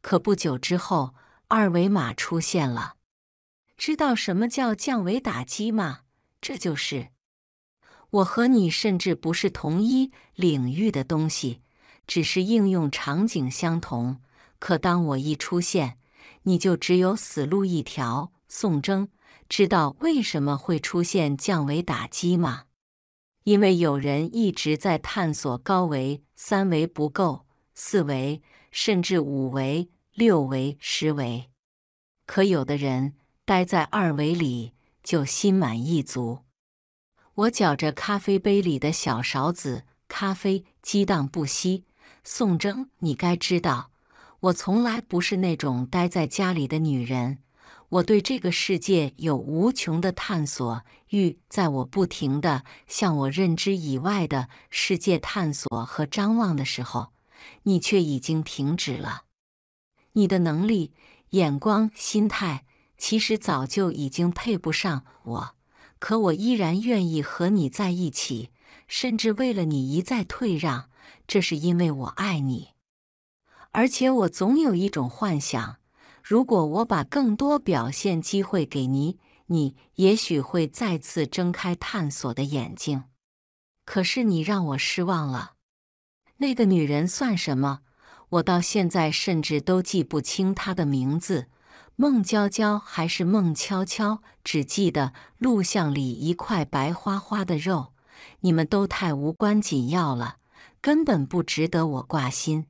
可不久之后，二维码出现了。知道什么叫降维打击吗？这就是我和你甚至不是同一领域的东西，只是应用场景相同。可当我一出现，你就只有死路一条，宋征。知道为什么会出现降维打击吗？因为有人一直在探索高维，三维不够，四维甚至五维、六维、十维。可有的人待在二维里就心满意足。我搅着咖啡杯里的小勺子，咖啡激荡不息。宋征，你该知道。我从来不是那种待在家里的女人，我对这个世界有无穷的探索欲。在我不停的向我认知以外的世界探索和张望的时候，你却已经停止了。你的能力、眼光、心态，其实早就已经配不上我，可我依然愿意和你在一起，甚至为了你一再退让，这是因为我爱你。而且我总有一种幻想，如果我把更多表现机会给你，你也许会再次睁开探索的眼睛。可是你让我失望了。那个女人算什么？我到现在甚至都记不清她的名字，孟娇娇还是孟悄悄，只记得录像里一块白花花的肉。你们都太无关紧要了，根本不值得我挂心。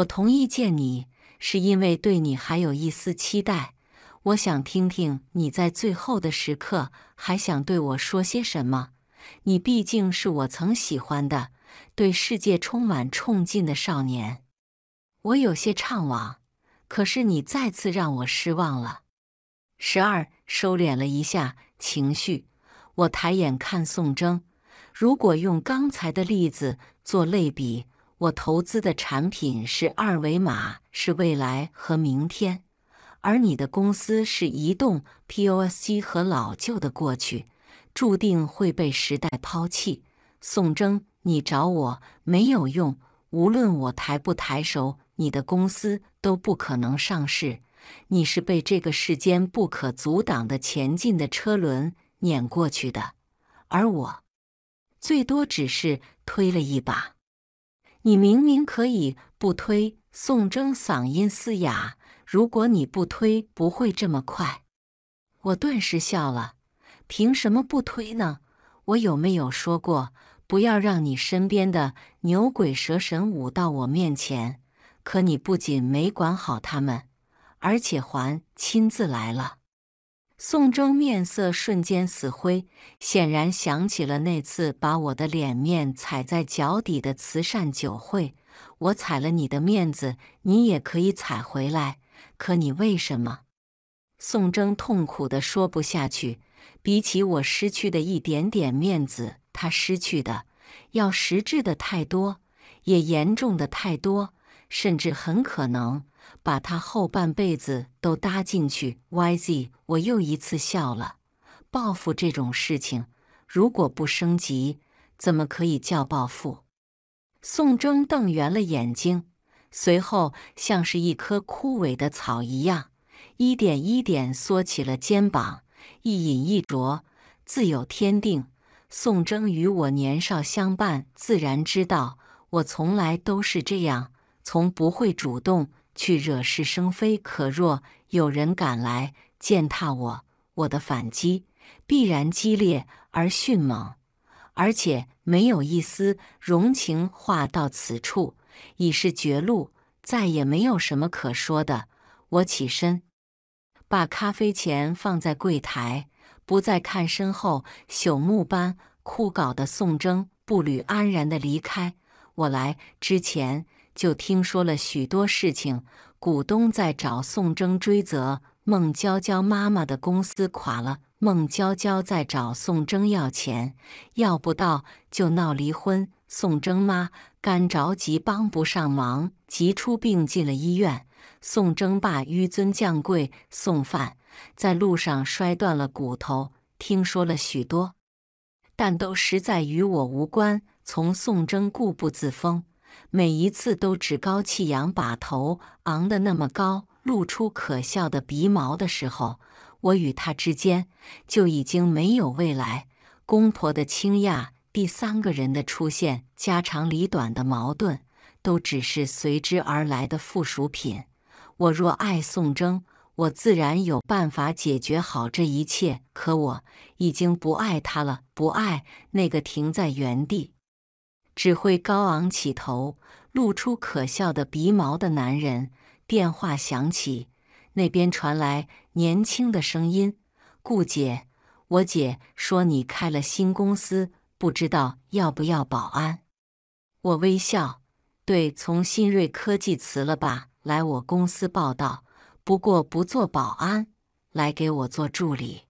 我同意见你，是因为对你还有一丝期待。我想听听你在最后的时刻还想对我说些什么。你毕竟是我曾喜欢的、对世界充满冲劲的少年，我有些怅惘。可是你再次让我失望了。十二收敛了一下情绪，我抬眼看宋征。如果用刚才的例子做类比。我投资的产品是二维码，是未来和明天，而你的公司是移动 POS 机和老旧的过去，注定会被时代抛弃。宋征，你找我没有用，无论我抬不抬手，你的公司都不可能上市。你是被这个世间不可阻挡的前进的车轮碾过去的，而我最多只是推了一把。你明明可以不推，宋征嗓音嘶哑。如果你不推，不会这么快。我顿时笑了。凭什么不推呢？我有没有说过不要让你身边的牛鬼蛇神舞到我面前？可你不仅没管好他们，而且还亲自来了。宋征面色瞬间死灰，显然想起了那次把我的脸面踩在脚底的慈善酒会。我踩了你的面子，你也可以踩回来。可你为什么？宋征痛苦地说不下去。比起我失去的一点点面子，他失去的要实质的太多，也严重的太多，甚至很可能。把他后半辈子都搭进去，Y Z，我又一次笑了。报复这种事情，如果不升级，怎么可以叫报复？宋征瞪圆了眼睛，随后像是一棵枯萎的草一样，一点一点缩起了肩膀。一饮一啄，自有天定。宋征与我年少相伴，自然知道我从来都是这样，从不会主动。去惹是生非，可若有人敢来践踏我，我的反击必然激烈而迅猛，而且没有一丝容情。话到此处已是绝路，再也没有什么可说的。我起身，把咖啡钱放在柜台，不再看身后朽木般枯槁的宋征，步履安然的离开。我来之前。就听说了许多事情：股东在找宋征追责，孟娇娇妈妈的公司垮了，孟娇娇在找宋征要钱，要不到就闹离婚。宋征妈干着急，帮不上忙，急出病进了医院。宋征爸屈尊降贵送饭，在路上摔断了骨头。听说了许多，但都实在与我无关。从宋征固步自封。每一次都趾高气扬，把头昂得那么高，露出可笑的鼻毛的时候，我与他之间就已经没有未来。公婆的倾轧，第三个人的出现，家长里短的矛盾，都只是随之而来的附属品。我若爱宋征，我自然有办法解决好这一切。可我已经不爱他了，不爱那个停在原地。只会高昂起头，露出可笑的鼻毛的男人。电话响起，那边传来年轻的声音：“顾姐，我姐说你开了新公司，不知道要不要保安。”我微笑：“对，从新锐科技辞了吧，来我公司报道。不过不做保安，来给我做助理。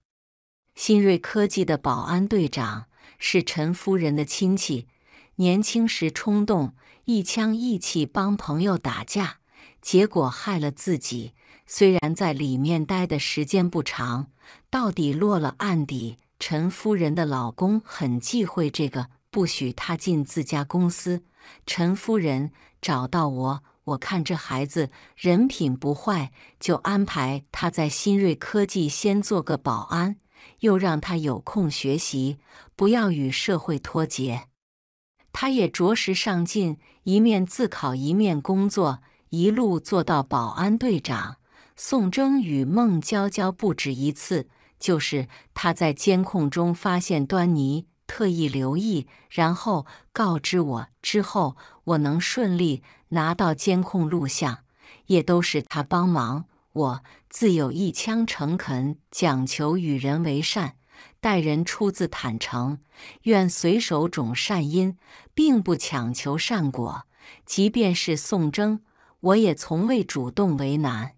新锐科技的保安队长是陈夫人的亲戚。”年轻时冲动，一腔义气帮朋友打架，结果害了自己。虽然在里面待的时间不长，到底落了案底。陈夫人的老公很忌讳这个，不许他进自家公司。陈夫人找到我，我看这孩子人品不坏，就安排他在新锐科技先做个保安，又让他有空学习，不要与社会脱节。他也着实上进，一面自考，一面工作，一路做到保安队长。宋征与孟娇娇不止一次，就是他在监控中发现端倪，特意留意，然后告知我，之后我能顺利拿到监控录像，也都是他帮忙。我自有一腔诚恳，讲求与人为善。待人出自坦诚，愿随手种善因，并不强求善果。即便是宋征，我也从未主动为难。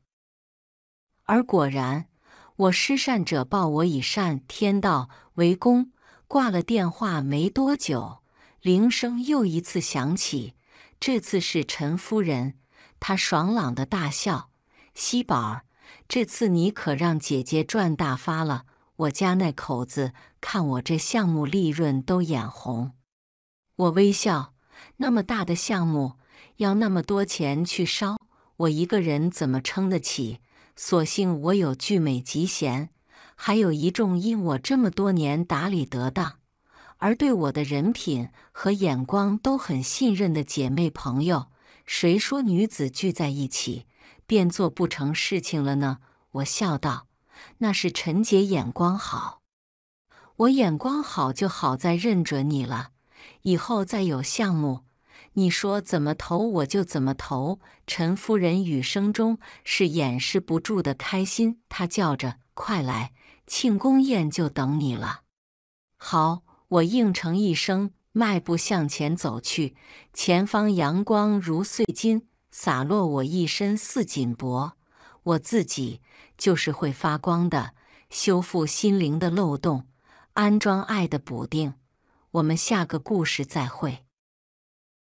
而果然，我施善者报我以善，天道为公。挂了电话没多久，铃声又一次响起，这次是陈夫人，她爽朗的大笑：“西宝这次你可让姐姐赚大发了。”我家那口子看我这项目利润都眼红，我微笑。那么大的项目要那么多钱去烧，我一个人怎么撑得起？所幸我有聚美集贤，还有一众因我这么多年打理得当，而对我的人品和眼光都很信任的姐妹朋友。谁说女子聚在一起便做不成事情了呢？我笑道。那是陈姐眼光好，我眼光好就好在认准你了。以后再有项目，你说怎么投我就怎么投。陈夫人语声中是掩饰不住的开心，她叫着：“快来，庆功宴就等你了。”好，我应承一声，迈步向前走去。前方阳光如碎金洒落，我一身似锦帛。我自己。就是会发光的，修复心灵的漏洞，安装爱的补丁。我们下个故事再会。